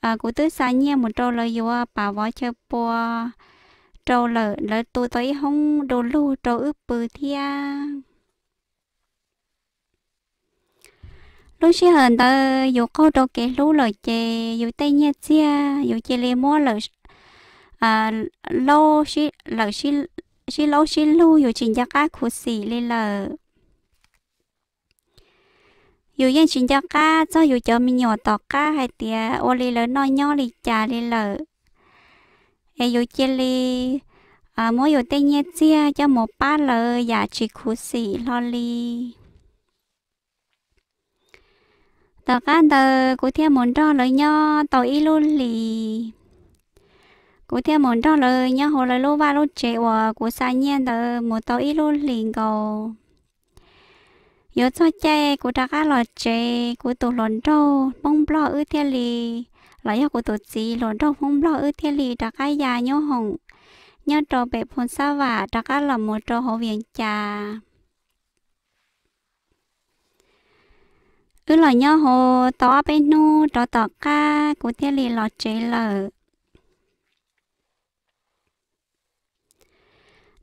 à cô tới xa nhia một trâu là do bà vợ chơi bò trâu lỡ lỡ tu tôi hông đồ lu trâu ướp bự thia lúc xưa hờn tơ dù câu đồ kể lú lời chè dù tay nhia chia dù chè lê mua lời à lâu xí lời xí xí lâu xí lu dù chỉnh giác ác khu xì lê lời dù yên chuyện cho ca cho dù cho mình nhỏ tỏ ca hay tía ô lì lỡ nói nhỏ lì chả lì lỡ e dù chia lì à mỗi dù tê nhé chia cho một ba lỡ giả chỉ khu sĩ lo lì tỏ cá tờ cụ theo muốn cho lỡ nhỏ tỏ y luôn lì cụ theo muốn cho lỡ nhỏ hồ lỡ lô ba lô chế của cụ xa nhiên tờ một tỏ y luôn lì cầu nhớ cho chè của ta cá lò chè của tổ lòn trâu bông bò ư thiên lì lại do của tổ chí lòn trâu bông bò ư thiên lì ta cá già nhau hồng nhớ trò bể phun xa vả ta cá là một trò hồ viện trà ư là nhau hồ tỏ bên nu trò tỏ ca của thiên lì lò chè lở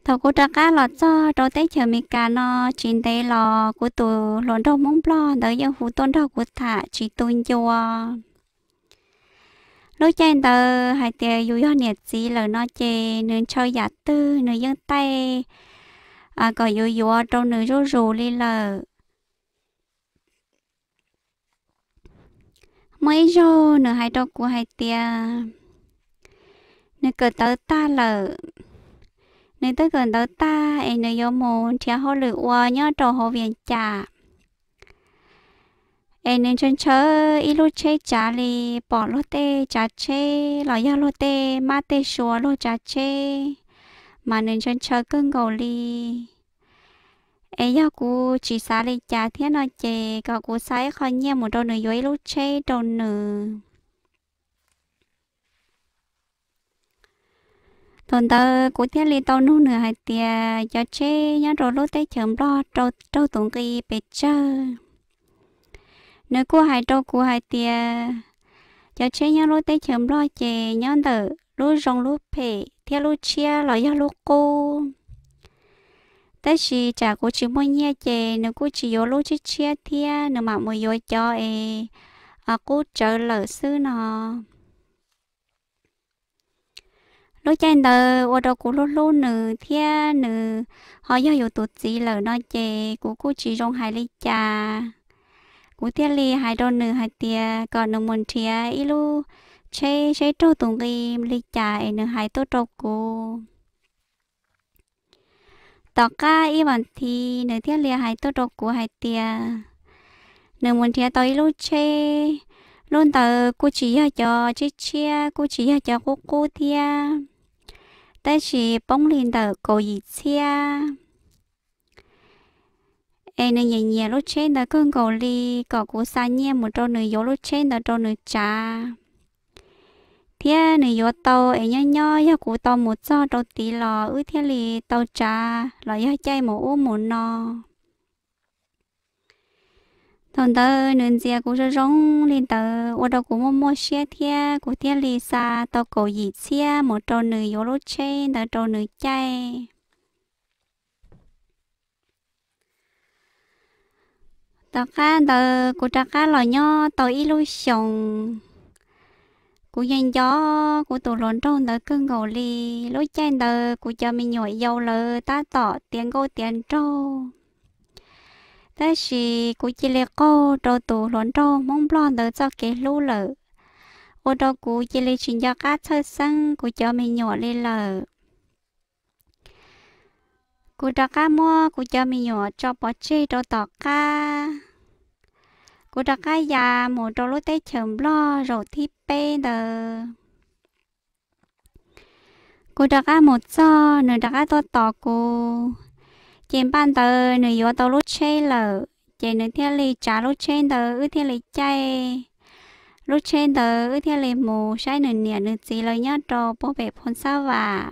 thọ cô trả cá lọ cho đầu tới chờ mì cà nó chín tới lọ của tụ lọn đầu mông lo đợi yêu hú tôn đâu của thả chỉ tuân cho lúc trên tờ hai tờ dù do nhiệt gì là nó chê nên cho giả tư nên dân tay à có dù dù trong nơi rô rú đi lờ mấy rô nửa hai đâu của hai tia nên cờ tớ ta lờ nên tới gần tới ta em nơi yêu môn thì họ lựa qua nhớ trò họ viện trả em nên chân chớ ít lúc chơi trả li bỏ lô tê trả chê lò yêu lô tê ma tê xua lô trả chê mà nên chân chớ cưng gầu li em yêu cô chỉ xả li trả thế nó chê cả cô sai khó nhẹ một đầu nửa dưới lúc chơi đầu nửa tuần tớ cố thiết lên tàu nu nửa hai tia cho chê nhá rồi lốt tay chấm lo trâu trâu tổng kỳ bề chơi nửa cô hai trâu cô hai tia cho chê nhá lốt tay chấm lo chê nhá đỡ lú rong lú phe theo lú chia lo ya lú cô tới chỉ chả cô chỉ mua nhia chê nửa cô chỉ yếu lú chia chia thia nếu mà mua yếu cho e à cô chờ lỡ sư nó lúc trên đó ô tô của lô lô nữ thia nữ họ yêu yêu tổ gì lỡ nó chè của cô chỉ trong hai ly trà của thia ly hai đô nữ hai tia còn nữ muốn thia ít lu chế chế trâu tùng cái ly trà e nữ hai tốt trâu cô tỏ ca y bản thì nữ thia ly hai tốt trâu của hai tia nữ muốn thia tới lu chơi luôn tờ cô chỉ cho chị chia cô chỉ cho cô cô thia tại chỉ bóng lên tờ cô gì chia em nên nhẹ nhẹ lúc trên tờ cơn cầu ly cỏ cô xa nhẹ một trâu nửa yếu lúc trên tờ trâu nửa trà thia nửa yếu tàu em nhớ nhớ yếu cô tàu một cho trâu tí lò ư thế lì tàu trà lò yếu chay một uống một no thằng tớ nên giờ cũng sẽ rong lên tớ ở đâu cũng mua mua xe thia cũng thia lì xa tao cổ gì xe một trâu nữ yếu lốt trên tớ trâu nữ chay tao cá tớ cũng trả cá lò nho tao ít lối sống cũng dân gió cũng tụ lộn trong tớ cưng ngầu lì lối chay tớ cũng cho mình nhồi dầu lờ ta tỏ tiền cô tiền trâu đó là cụ chỉ là cô đồ tù lón đồ mong lo đỡ cho cái lũ lợ ô đồ cụ chỉ là chuyện cho cá chơi sân cụ cho mình nhỏ lên lợ cụ đó cá mua cụ cho mình nhỏ cho bỏ chê đồ tỏ cá cụ đó cá già một đồ lối tết chầm lo rồi thi bê đờ cụ đó cá một cho nửa đó cá to tỏ cụ chén ban tờ nửa yếu tàu lúc chơi lờ chén nửa thiên lì trả lúc chơi tờ ư thiên lì chơi lúc trên tờ ư thiên lì mù sai nửa nửa nửa gì lời nhá trò bố bẹp hôn sao và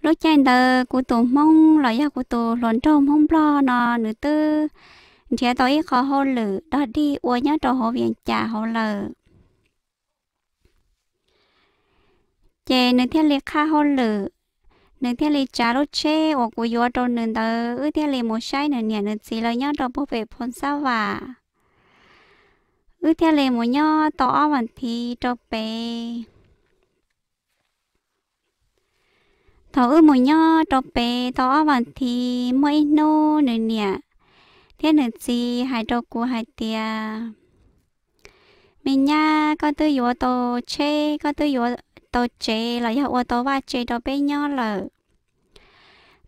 lúc trên tờ của tổ mông lời ya của tổ lòn trong mong lo nọ nửa tư thế tôi khó hô lử đó đi uống nhá trò hồ viện trả hồ lờ chè nửa thiên liệt kha hô lử nửa thiên lì chả lốt chê hoặc của yo trôn nửa tờ ư thiên lì một sai nửa nhà nửa gì lời nhau đó bố về phun sao và ư thiên lì một nhau tỏ vẫn thì cho bé thọ ư một nhau cho bé tỏ vẫn thì mỗi nô nửa nhà thiên nửa chỉ hai trâu của hai tia mình nha có tư yo tô chê có tư yo tôi chế là yêu ô tô và chế đó bên nhau là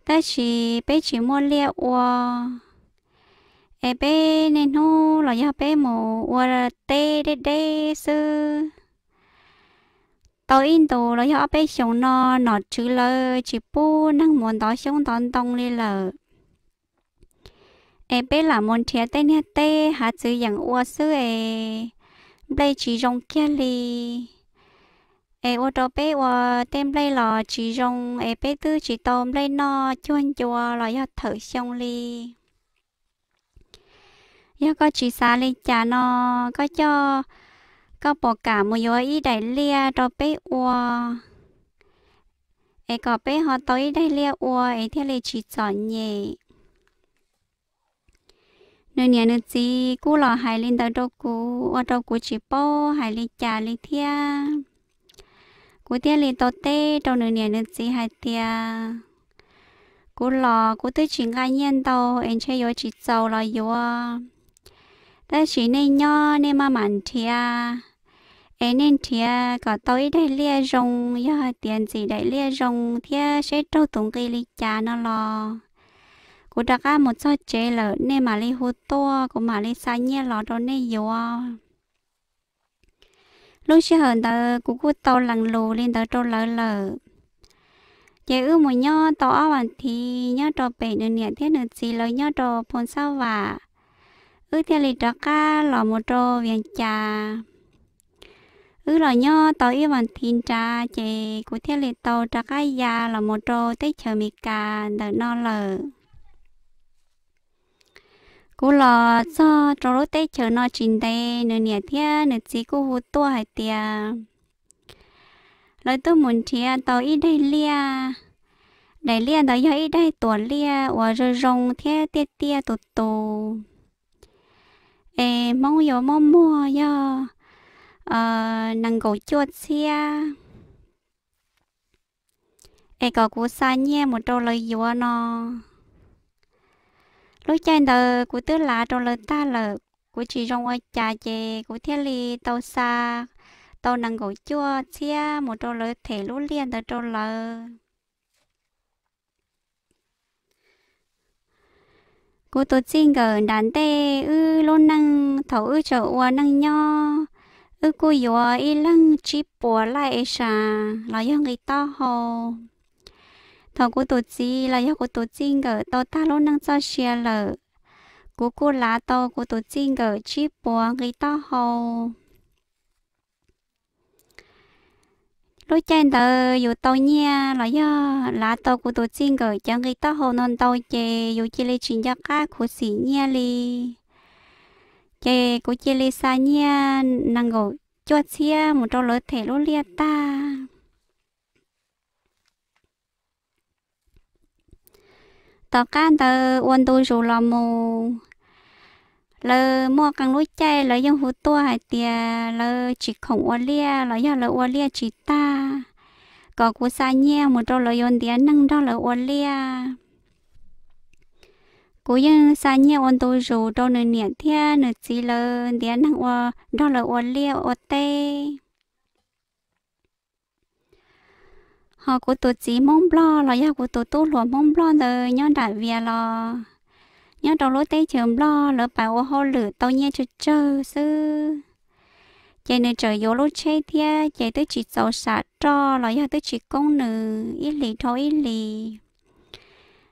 ta chỉ bé chỉ mua liệu ô e bé nên nu là yêu bé mù là tê đê đê sư tàu in tàu là yêu bé sống nó nó chữ lơ chỉ bu năng muốn đó sống tòn tông đi lờ em bé là môn thiệt tên hết tê hạt chữ dạng ô sư e đây chỉ rong kia li ai ô tô bé ô tem lấy lò chỉ rong ai bé tư chỉ tôm lấy no chuan chua lò yo thở xong li yo có chỉ xa li chả no có cho có bỏ cả một yo ý đại lia đồ bé ô ai có bé họ tới đại lia ô ai theo li chỉ chọn nhẹ, nơi nhà nơi gì cú lò hải linh đâu đâu cú ở đâu cú chỉ bỏ hải linh chả linh thiên cú tia lên tao tê tao nửa nè nửa gì hai tia cú lò cú tới chỉ ngay nhiên tao em chơi yo chỉ giàu là yo tớ chỉ nên nho nên mà mặn tia em nên tia có tao ít đây lia rong ya tiền gì đấy lia rong tia sẽ trâu tung cây ly cha nó lò cú đặt ra một số chế lợ nên mà ly hút to cú mà ly sai nhẹ lò đó nên yo lúc xưa hơn tao cũng có tàu lằng lù lên tao trâu lỡ lỡ giờ ư một nho tao ao bản thì nho trò bể nửa nè, thế nửa gì lời nho trò phun sao vả ư theo lì trò cá, lò một trò viên trà ư lò nho tao yêu bản thiên trà chè của theo lì tàu trà cá, già lò một trò tết chờ mì cà đợi no lờ cú lo cho trong lúc tết chờ nó chín đây nửa nè thia nửa chỉ cú hú tua hai tia lời tôi muốn thia tàu ít đây lia đại lia đó giờ ít đây tua lia và rồi rong thia tia tia tụ tụ ê mong yo mong mua yo ờ nàng gấu chuột xia ê có cú sa nhé một trâu lời yo nó lúc chạy đờ của tư lá trong lời ta là của chị trong ở trà chè của thiết li tàu xa tàu nặng gỗ chua chia một trong lời thể lũ liền tới trong lời cô tổ chinh gờ đàn tê ư lô năng thấu ư chở ua năng nho ư cô yua y lăng chi bùa lại xa là do người to hồ thằng cô tổ chi là yêu cô tổ chi ngờ tao ta luôn năng cho xe lờ cú cú lá tao cô tổ chi ngờ chi bùa người ta hầu lúc trên tờ dù tao nha là do lá tao của tổ chim gửi cho người ta hồ non tao chè dù chỉ lấy chuyển cho cá của sĩ nha li chè của chỉ lấy xa nha năng ngủ cho chia một trâu lỡ thể lô lia ta tao can tao ôn đồ rồi làm mù lơ mua càng lối chạy lơ dùng hút tua hai tia lơ chỉ khổng ua lia lơ giờ lơ ua lia chỉ ta có cú xa nhẹ một trâu lơ yon tia nâng đó lơ ua lia cú yên xa nhẹ ôn tôi rồi trâu nửa nhẹ thia nửa chỉ lơ tia nâng ua đó lơ ua lia ua tê họ của tổ chí mông lo là ya của tổ tu lúa mông lo rồi nhớ đại việt lo nhớ đầu lối tây trường lo lỡ bảo ô hô lử tao nhé chơi chơi sư chạy nơi trời vô lối chạy thia chạy tới chỉ sầu xả cho là ya tới chỉ công nữ ít lì thôi ít lì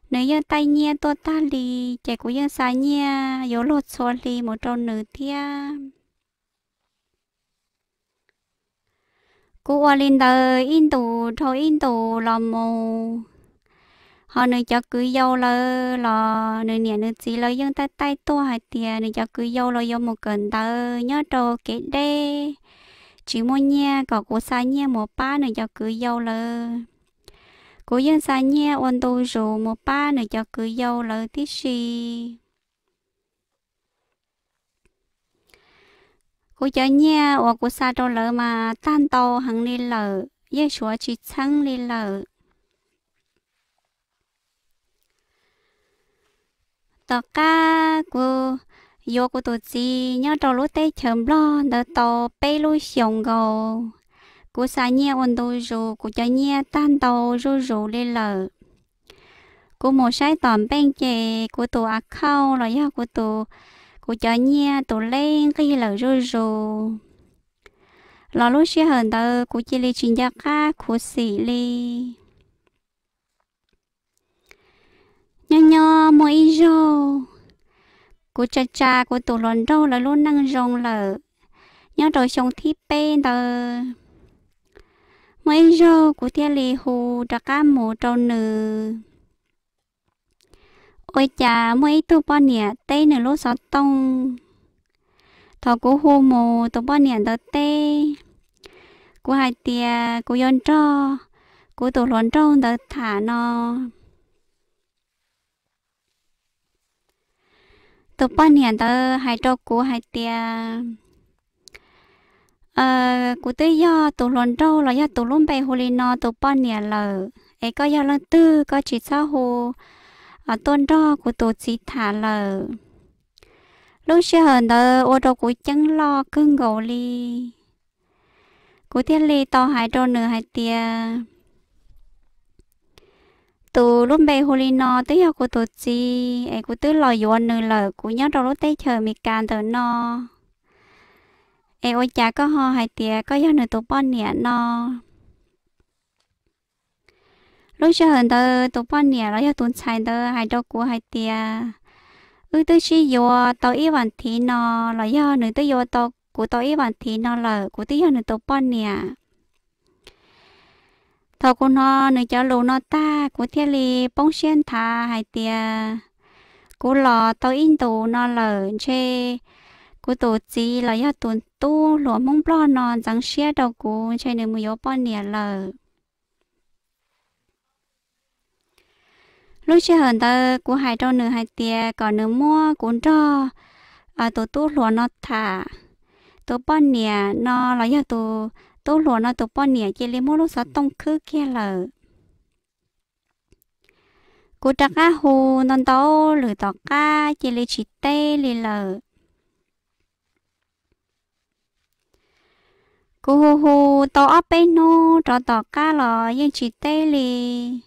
nếu như tay nhé tôi ta lì chạy của như xa nhé vô lối xua lì một trâu nữ thia cú qua lên tờ in tù thôi in tù làm mù họ nơi cho cứ dâu lơ là nơi nè nơi chỉ lơ dân ta tay tua hai tiền nơi cho cứ dâu lơ dâu một cần tờ nhớ đồ kế đê chỉ mua nha có cố xa nha một ba nơi cho cứ dâu lơ cố dân xa nha ôn tu rù một ba nơi cho cứ dâu lơ tí xì cô giờ nha và cô sao đâu lỡ mà tan tàu hàng đi lỡ ye chúa chỉ chẳng đi lỡ tất cả cô yo cô tổ chi nhớ đâu lúc tây chấm lo đỡ tàu bay lui xuống gầu cô xa nha ôn đôi rồi cô giờ nha tan tàu rồi rồi đi lỡ cô một sai tòm bên chè cô tổ ác khâu rồi ya cô tổ cô cho nha tổ lên cái gì là rồi rồi lo lúc xí tờ cô chỉ lấy chuyện gia cá cô xì li nhỏ nhỏ mỗi rô cô cha cha cô tổ lòn đâu là luôn năng rong lở nhớ đồ xong thi bên tờ mỗi rô cô tia lì hù đã cá mù trâu nửa bây giờ mới tu bao nhiêu tây nửa lô sáu tông thọ cố hô mồ tu bao nhiêu đó tây cố hai tia cố yon cho cú tu lon cho đó thả nó tu bao nhiêu đó hai cho cú hai tia ờ cố tới do tổ lon cho là do tu lon bay hồ lên nó tu bao nhiêu lờ ấy có do lần tư có chỉ sao hồ à tôn đó của tổ chỉ thả lờ lúc xưa hờn đó ô đồ của chân lo cưng gầu ly, của thiết ly to hai đô nửa hai tia tụ lúc bề hồ li nó tới học của tổ chi ấy của tứ lò yuan nửa lờ của nhớ đầu lúc tới chờ mì can tờ no ấy ôi cha có ho hai tia có nhớ nửa tổ bon nè no lúc giờ hơn đó tụ bao nhiêu rồi giờ tụ chạy đó hai đâu của hai tia ừ tôi chỉ vô tàu ít bản thì nó là giờ nữa tôi vô tàu của tàu ít bản thì nó là của tôi giờ nữa tụ bao nhiêu tàu của nó nữa cho lù nó ta cú thiên li bông xuyên thà hai tia Cú lò tàu in tù nó là chơi cú tổ chí là ya tuần tu lúa mông bò non rằng xe đầu cú, chạy nên mua yếu bao nhiêu là lúc xưa hẳn ta cú hai trâu nửa hai tia còn nửa mua cũng cho à tổ tu lúa nó thả tổ bón nè nó là giờ tổ tổ lúa nó tổ bón nè chỉ lấy mua lúc sắt, tông khứ kia là cú trắc á hồ non tàu lử tỏ ca chỉ lấy chỉ tê lì là cú hồ hồ tàu ấp bên nô trọ tỏ ca lò, yên chỉ tê lấy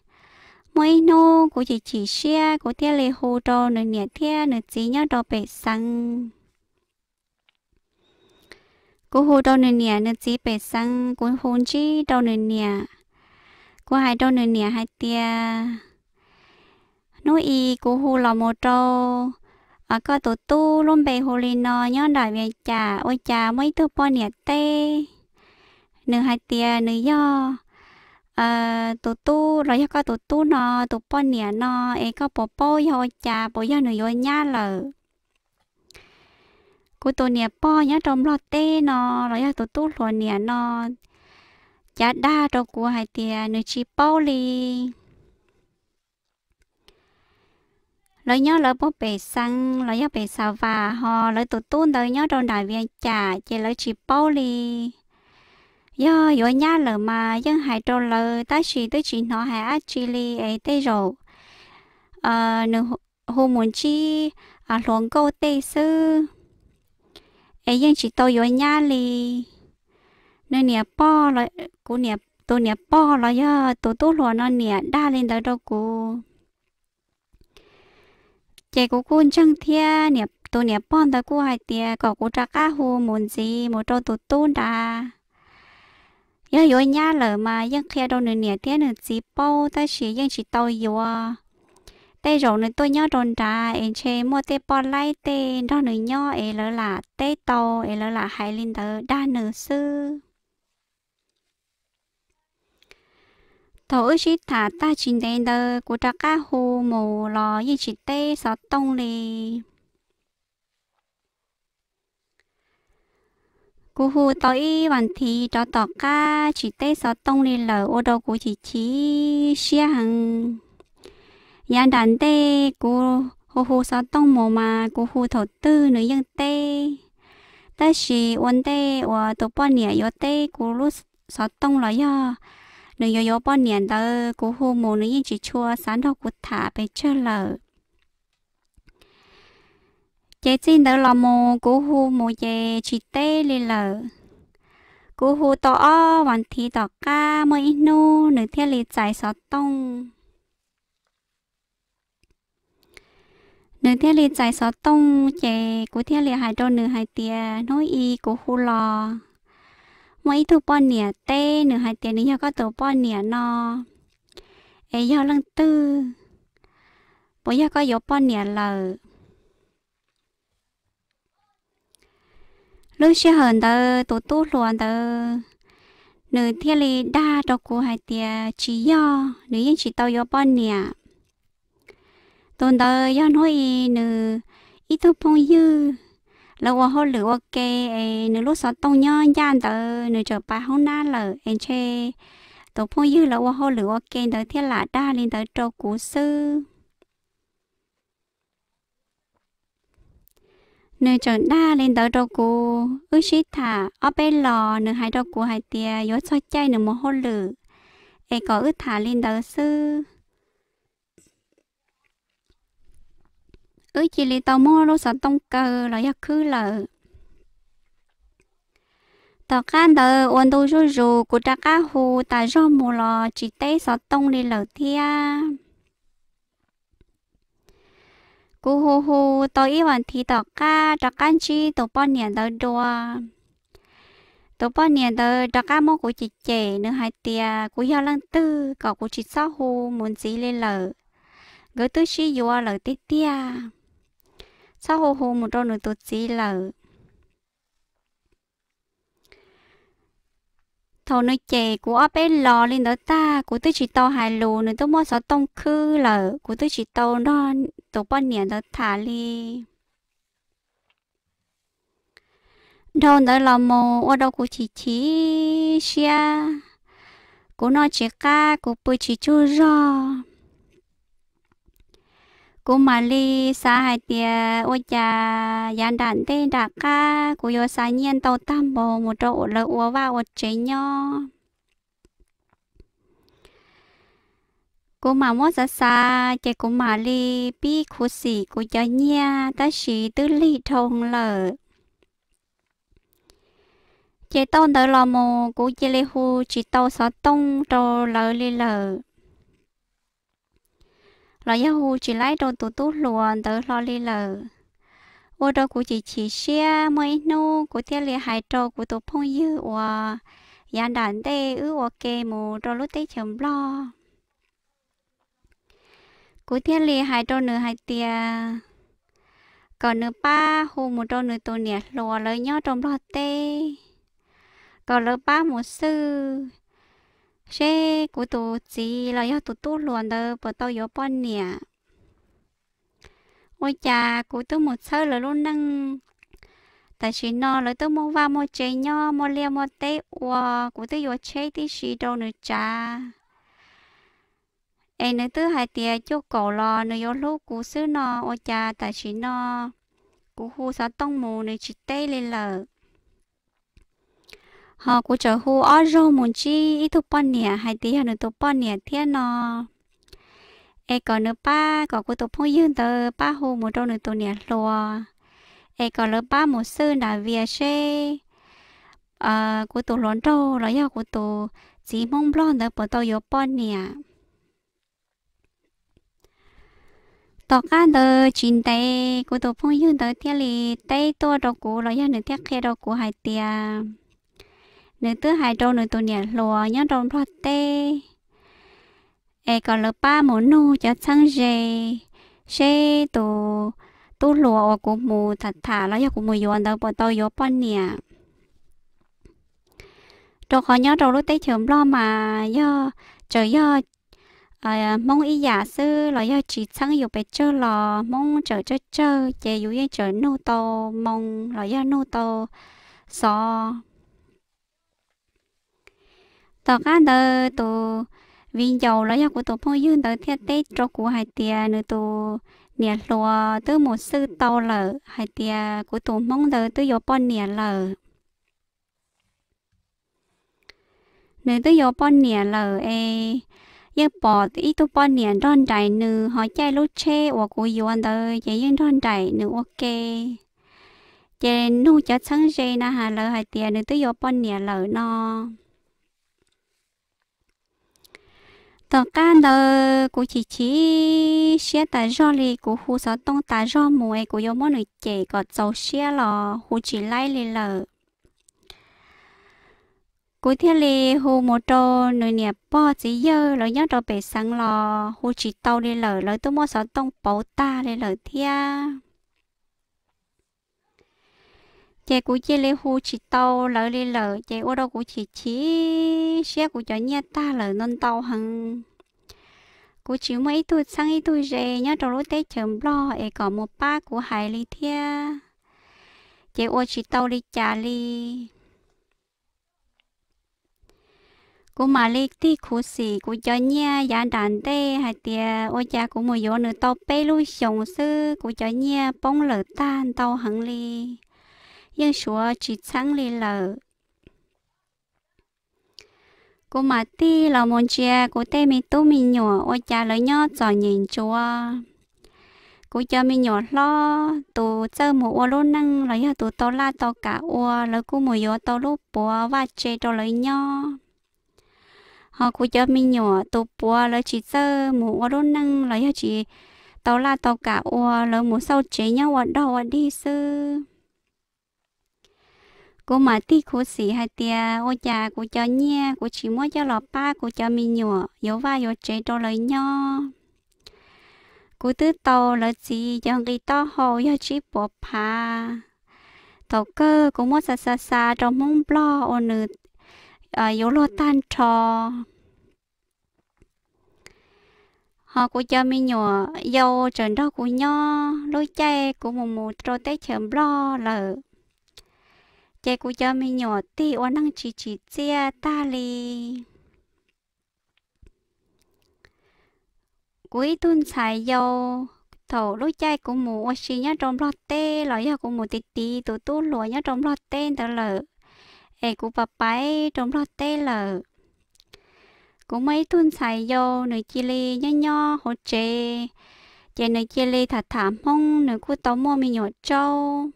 mỗi nô của chị chỉ xe của tia lệ hồ đồ nửa nhẹ tia nửa chỉ nhau đồ bể sang của hồ đồ nửa nhẹ nửa chỉ bể sang của hôn chi đồ nửa nhẹ của hai đồ nửa nhẹ hai tia nô y của hồ lò mô trâu ở có tổ tu luôn bề hồ lì nò nhau đại về trà ôi trà mấy thứ bò nhẹ tê nửa hai tia nửa do à tổ rồi có tổ tu nó tổ po nè nó ấy có po po cha po yo nữa yo nha lờ cô tổ nè po nhá trong lo tê nó rồi tổ tu lo nè nó cha đa trong của hai tiền nữa chỉ po li rồi nhớ lỡ bố bể sang rồi nhớ bể sao và họ lỡ tổ tu rồi nhớ trong đại viên trà chỉ lỡ chỉ po li yo yo nhá lờ mà dân hải trâu lờ ta chỉ tới chỉ nó hải á chỉ li ấy tê rồ ờ nửa hồ muốn chi à luồng câu tê sư ấy dân chỉ tôi yo nhá li nơi nhà po rồi cú nhà tổ nhà po rồi yo tổ tổ luồng nó nhà đa lên tới đâu cú chạy cú cún chân thia nhà tổ nhà pon tới cú hải tia cậu cú trắc cá hồ muốn gì một trâu tổ tôn đà 有有伢了嘛，ยังเคยโดนเนี่ยเตี้ยหนึ่งจีปูแต่สียังจีโตอยู่อ่ะแต่โดนตัวย่อโดนตาเอ็นเชมัวเตปอไลเตโดนหนึ่งย่อเอแล้วล่ะเตโตเอแล้วล่ะไฮลินเตอร์ด้านหนึ่งซื้อ头一起塔大金的的古扎嘎呼木罗一起带啥动哩？cú hù tối vẫn thì cho tỏ ca chỉ tê sợ tông đi lở ô đồ của chỉ chỉ xia hằng yàn đàn tê cú hù hù sợ tông mồ mà cú hù thổ tư nữ dân tê ta chỉ ôn tê và tổ bao nhiêu yo tê cú lúc sợ tông là yo nữ yo yo bao nhiêu đó cú hù mồ nữ dân chỉ chua sáng đầu cú thả về chơi lở chế xin đó là mô cú hù mô chế chỉ tê lì lờ cố hù tỏ o hoàn thị tỏ ca mô ít nu, nữ thiết lì chạy sọ tông nữ thiết lì chạy sọ tông chế cú thiết lì hải đô nữ hải tìa nói y cú hù lò mô ít thu bò nỉa tê nữ hải tìa nữ hiệu có tổ bò nỉa nò ấy hiệu lăng tư bố hiệu có yếu bò nỉa lờ lúc xe hờn tớ tổ tốt luôn tớ nữ thiên lý đa cho cô hai tia chỉ do nữ yên chỉ tao yo bon nè tôn tớ yo nói nữ ít thôi phong dư lâu qua hôn lửa ok nữ lúc sáu tông nhon gian tớ nữ trở ba không na lờ anh chê tổ phong dư lâu qua hôn lửa ok tớ thiên là đa lên tớ cho cô sư nơi chọn đa lên đó đâu cô ư sĩ thả ở bên lò nơi hai đâu cô hai tia yếu soi chay nơi một hôn lử ai có ư thả lên đó sư ư chỉ lấy tàu mô lô sợ tông cờ là giặc khứ lợ tàu can đờ ôn đồ rú rú của ta cá hù ta do mù lò chỉ tế sợ tông đi lợ thia cú hù hù tôi ý hoàn thì tỏ ca tỏ can chi tỏ bao nhiêu đó đua tỏ bao nhiêu đó tỏ ca mô của chị trẻ nữa hai tia cú yêu lăng tư có cú chị sao hù muốn gì lên lợ gỡ tư chi yêu lợ tít tia sao hù hù một đôi nữa tụt gì lợ thầu nơi chè của bên lò lên đó ta của tôi chỉ tàu hài lù nên tôi mua sáu tông khư là của tôi chỉ tàu nó tổ bao nhiêu đó thả đi đâu đó là mồ ở đâu của chị chị xia của nó chỉ ca của bùi chỉ chưa rồi cô mà li sa hai tia ô cha yan đạn tê đạ ca cô yo sa nhiên tàu tam bồ một chỗ lợ ô và ô chế nho cô mà mua sa sa chạy cô mà li bi khu sĩ cô cho nhia ta sĩ tư li thông lợ chạy tông tới lò mồ cô chạy li hu chỉ tàu sáu tông trâu lợ li lợ lo yahu chỉ lấy đồ tụ tụ luôn tới lo li lờ ô đồ của chị chỉ xe mới nô của tia li hai trâu của tụ phong dư và yàn đàn tê ư và kê mù đồ lúc tê chấm lo của tia li hai trâu nửa hai tia còn nửa ba hồ một trâu nửa tụ nẹt lùa lời nhau trong lo tê còn lỡ ba một sư xe cú tổ chỉ là do tổ tu luôn đó bởi tao yếu bọn nè ôi cha cú tôi một sơ là luôn năng tại chỉ nó là tôi mua vào mua chơi nhau mua lia mua tê ua cú tôi vừa chơi thì chỉ đâu nữa cha em nữa tôi hai tiền cho cổ lo nữa yếu lúc cú sư nó ôi cha tại chỉ nó cú khu sao tông mù nữa chỉ tê lên lợ họ cũng chờ hú ở rô muốn chi ít thu bao nhiêu hay tí hơn thu bao nhiêu thiên nọ, ai còn nữa ba có cô tụ phong yên tờ ba hú muốn đâu nữa tụ nhiệt lúa ai còn lỡ ba một sư đã về xe à cô tụ lón đâu là do cô tụ chỉ mong lo nữa bỏ tao yếu bao nhiêu tọt cá tờ chín tay cô tụ phong yên tờ thiên lì tay tua đầu cũ là do nữa thiên kia đầu cũ hai tia nếu thứ hai trâu nữa tôi nè lùa nhá trâu thoát tê e còn lỡ ba món nu cho sang dê xe tổ tu lùa của mù thật thả nó của mù yuan đâu bọn tôi yuan bọn nè trâu khó nhá trâu lúc tây chớm lo mà do trời do à, ờ, mong ý giả sư là do chỉ sang yêu bé chơi lò mong chờ chơi chơi chơi yêu yên chơi nô tô mong là do nô tô so tao cá đờ tổ viên dầu lấy của tổ phong dương tới thiết tết cho của hai tiền nữa tổ nè lúa tới một sư tàu lở hai tiền của tổ mong đờ tới gió bọn nè lở nếu tới gió bọn nè lở e giờ bỏ ít tu bọn nè đòn đại nữ họ chạy lối che của của yuan đờ chạy yên đòn đại nữ ok chạy nu cho sáng rê na hà lở hai tiền nữa tới gió bọn nè lở no tờ cá nơ của chị chị xe tà do lì của hồ sở tông tà do mùi của yêu món người trẻ có dầu xe lò hù chỉ lấy lì lờ cuối thiên lì hù mô tô nơi nè bò chỉ dơ lỡ nhớ đồ bể sáng lò hù chỉ tàu lì lờ lỡ tôi mua sở tông bầu ta lì lờ thiên chị cũng chỉ lấy hú chỉ tàu lỡ đi lỡ chị ô đâu cũng chỉ chỉ xe của cho nhẹ ta lỡ non tàu hơn cũng chỉ mấy tuổi sang ấy tuổi rề nhá trong lúc tết chấm lo ấy có một ba của hải lý thia chị ô chỉ tàu đi trả đi cô mà lấy ti khu sĩ cô cho nha giá đàn tê hay tìa ô cha cô mua vô nữa tao bê lui sống sư cô cho nha bông lỡ tan tao hẳn li yên số chỉ sáng lì lờ cô mà ti là môn chia cô tê mi tu mi nhỏ ô cha lấy nhớ cho nhìn chúa cô cho mi nhỏ lo tu chơi một ô luôn năng lấy hạt tu to la to cả ô lấy cô mùi ô to lúc bùa và chê to lấy nhớ họ cô cho mi nhỏ tu bùa lấy chỉ chơi một ô luôn năng lấy hạt chỉ to la to cả ô lấy mù sau chế nhau ở đâu ở đi sư cô mà tí cô xì hay tia ô cha cô cho nhé cô chỉ mua cho lọ ba cô cho mi nhựa yếu va yếu chế cho lời nho cô tư tàu là gì cho người to hồ yếu chỉ bỏ pa tàu cơ cô mua xa xa xa trong mông blo ô nữ à yếu lo tan trò họ cô cho mi nhựa dâu trần đó cô nho lối chay cô mù mù trôi tới chấm blo lợ chạy cú cho mình nhỏ tí ô năng chỉ chỉ chia ta li cuối tuần xài dầu thầu lúc chạy của mù ô xì nhá trong lót tê lọ giờ của mù tí tí tụ tu lúa nhá trong lót tê tờ lợ ê của bà bái trong lót tê lợ của mấy tuần xài dầu nửa chi li nhá nho hồ chê chè nửa chi li thật thảm mong nửa của tàu mua mình nhỏ châu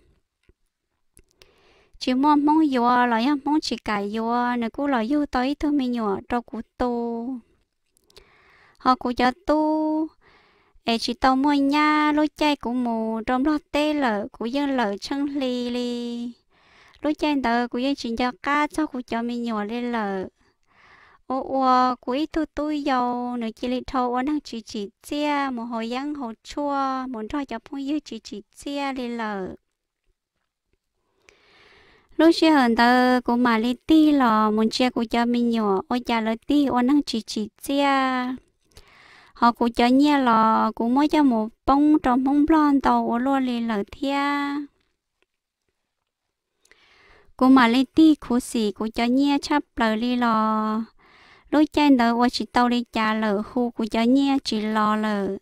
chỉ mong mong yo là ya mong chỉ cả yo nè cô là yêu tới thôi mi yo cho cô tu họ cô cho tu ê chỉ tàu mua nha lối chạy của mù trong lo tê lở của dân lở chân li li lối chạy tờ của dân chỉ cho ca cho cô cho mi yo lên lở ô ô của ít tu tu yo nè chỉ li thâu ở năng chỉ chỉ chia một hồi giăng hồ chua muốn cho cho phong yêu chỉ chỉ chia lên lở lúc xưa hơn tớ cũng mà lấy ti lò muốn chia của cho mình nhỏ ôi cha lấy ti ôi năng chỉ chỉ chia họ cũng cho nhia lò cũng mới cho một bông trong bông lon tàu ôi luôn lì lở thia cũng mà lấy ti của xì cũng cho nhia chắp lở lì lò lúc trên đó ôi chỉ tàu đi cha lở khu của cho nhia chỉ lò lở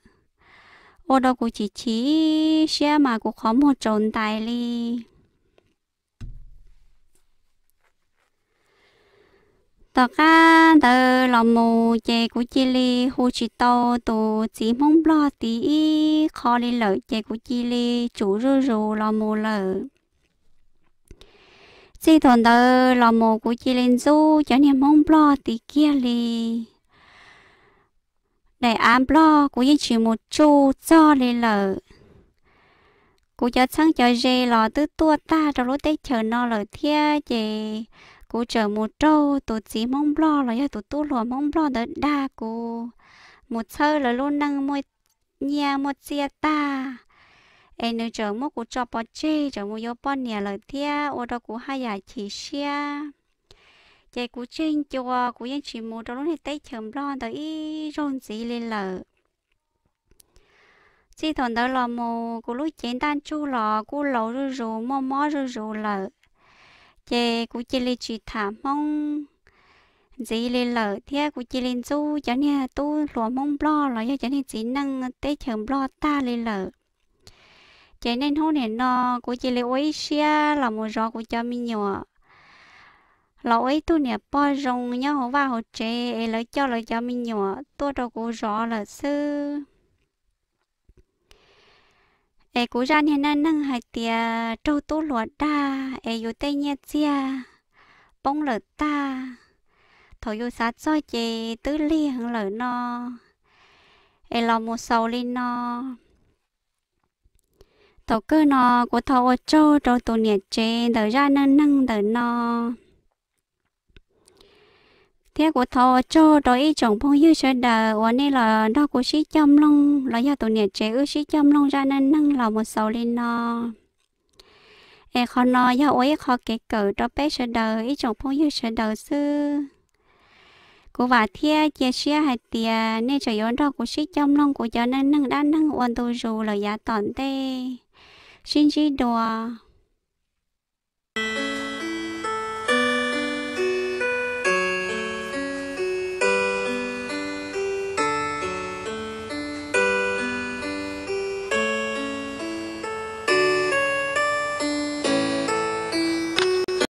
ôi đâu cũng chỉ chỉ xe mà cũng khó một trồn tài li tờ ca tờ lò mù chè của chi li hồ chỉ tô tổ chỉ mong lo tí kho li lợ chè của chi li chủ rư rù lò mù lợ chỉ thon tờ lò mù của chi lên du cho nên mong lo tí kia li để ăn lo của yên chỉ một chu cho li lợ cô cho sáng cho dê lò tứ tua ta trong lúc tết chờ no lời thia chè cú chờ một trâu tổ chí mong bò là giờ tổ tu lò mong bò đó đa cú một sơ là luôn năng môi nhà một chia ta em nếu chờ một cú cho bỏ chê chờ một yếu bò nhà lời thia ô đó cú hai giải chỉ xia chạy cú trên chùa cú yên chỉ một trâu lúc này tay chầm lo đó ý rôn gì lên lợ chỉ thằng đó là một cú lúc chiến tan chu lò cú lẩu rồi rồi mò mò rồi rồi lợ chế cú chế lên chỉ thả mong dì lên lở thế cú chế lên du cho nè tu lúa mong lo lo cho nè chỉ năng tê chồng lo ta lên lở cho nên hôm nè nó cú chế lên ôi xia là một rõ cú cho mình nhỏ lo ấy tu nè po rong nhau vào chế lấy cho lấy cho mình nhỏ tôi đâu cú rõ là sư ai cũng ra nên năng nâng hai tia trâu tú lúa đa ai yêu tây nhẹ chia bông lở ta thầu yêu sát soi chê tứ li hằng lở no ai lo mua sầu lên no tàu cơ nó của thầu ở châu trâu tú nhẹ chê đỡ ra năng năng đỡ no thế của thọ cho đói chồng phong yêu cho đờ và nên là đó của sĩ chăm long là do tổ niệm trẻ ước sĩ chăm long ra nên nâng là một sầu lên nó e khó nó do ối khó kể cỡ đó bé sẽ đờ ý chồng phong yêu sẽ đờ sư của bà thia chia sẻ hai tia nên trời yon đó của sĩ chăm long của cho nên nâng đã nâng ổn tôi dù là giá tọn tê xin chỉ đùa